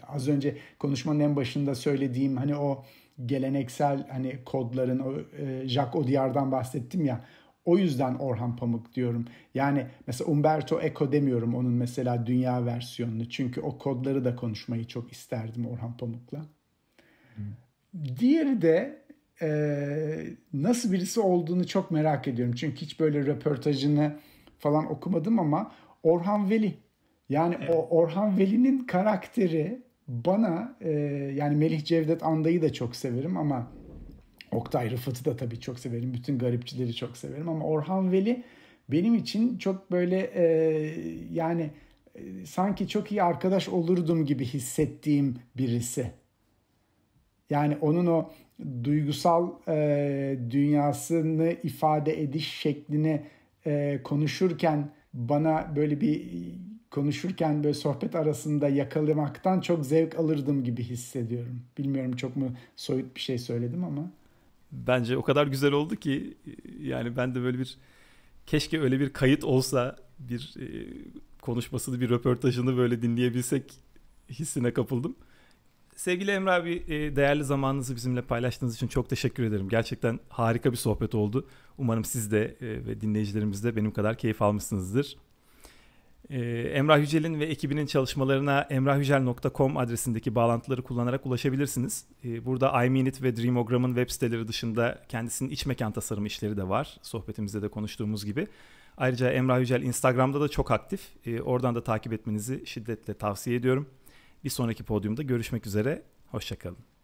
az önce konuşmanın en başında söylediğim hani o geleneksel hani kodların o e, Jacques Audiard'dan bahsettim ya. O yüzden Orhan Pamuk diyorum. Yani mesela Umberto Eco demiyorum onun mesela dünya versiyonunu. Çünkü o kodları da konuşmayı çok isterdim Orhan Pamuk'la. Hmm. Diğeri de e, nasıl birisi olduğunu çok merak ediyorum. Çünkü hiç böyle röportajını falan okumadım ama Orhan Veli. Yani evet. o Orhan Veli'nin karakteri bana e, yani Melih Cevdet Anda'yı da çok severim ama Oktay Rıfat'ı da tabii çok severim. Bütün garipçileri çok severim ama Orhan Veli benim için çok böyle e, yani e, sanki çok iyi arkadaş olurdum gibi hissettiğim birisi. Yani onun o duygusal e, dünyasını ifade ediş şeklini e, konuşurken bana böyle bir konuşurken böyle sohbet arasında yakalamaktan çok zevk alırdım gibi hissediyorum. Bilmiyorum çok mu soyut bir şey söyledim ama. Bence o kadar güzel oldu ki yani ben de böyle bir keşke öyle bir kayıt olsa bir e, konuşmasını bir röportajını böyle dinleyebilsek hissine kapıldım. Sevgili Emre abi e, değerli zamanınızı bizimle paylaştığınız için çok teşekkür ederim. Gerçekten harika bir sohbet oldu. Umarım siz de e, ve dinleyicilerimiz de benim kadar keyif almışsınızdır. E, Emrah Yücel'in ve ekibinin çalışmalarına emrahücel.com adresindeki bağlantıları kullanarak ulaşabilirsiniz. Burada iMinit ve Dreamogram'ın web siteleri dışında kendisinin iç mekan tasarımı işleri de var. Sohbetimizde de konuştuğumuz gibi. Ayrıca Emrah Yücel Instagram'da da çok aktif. Oradan da takip etmenizi şiddetle tavsiye ediyorum. Bir sonraki podyumda görüşmek üzere. Hoşçakalın.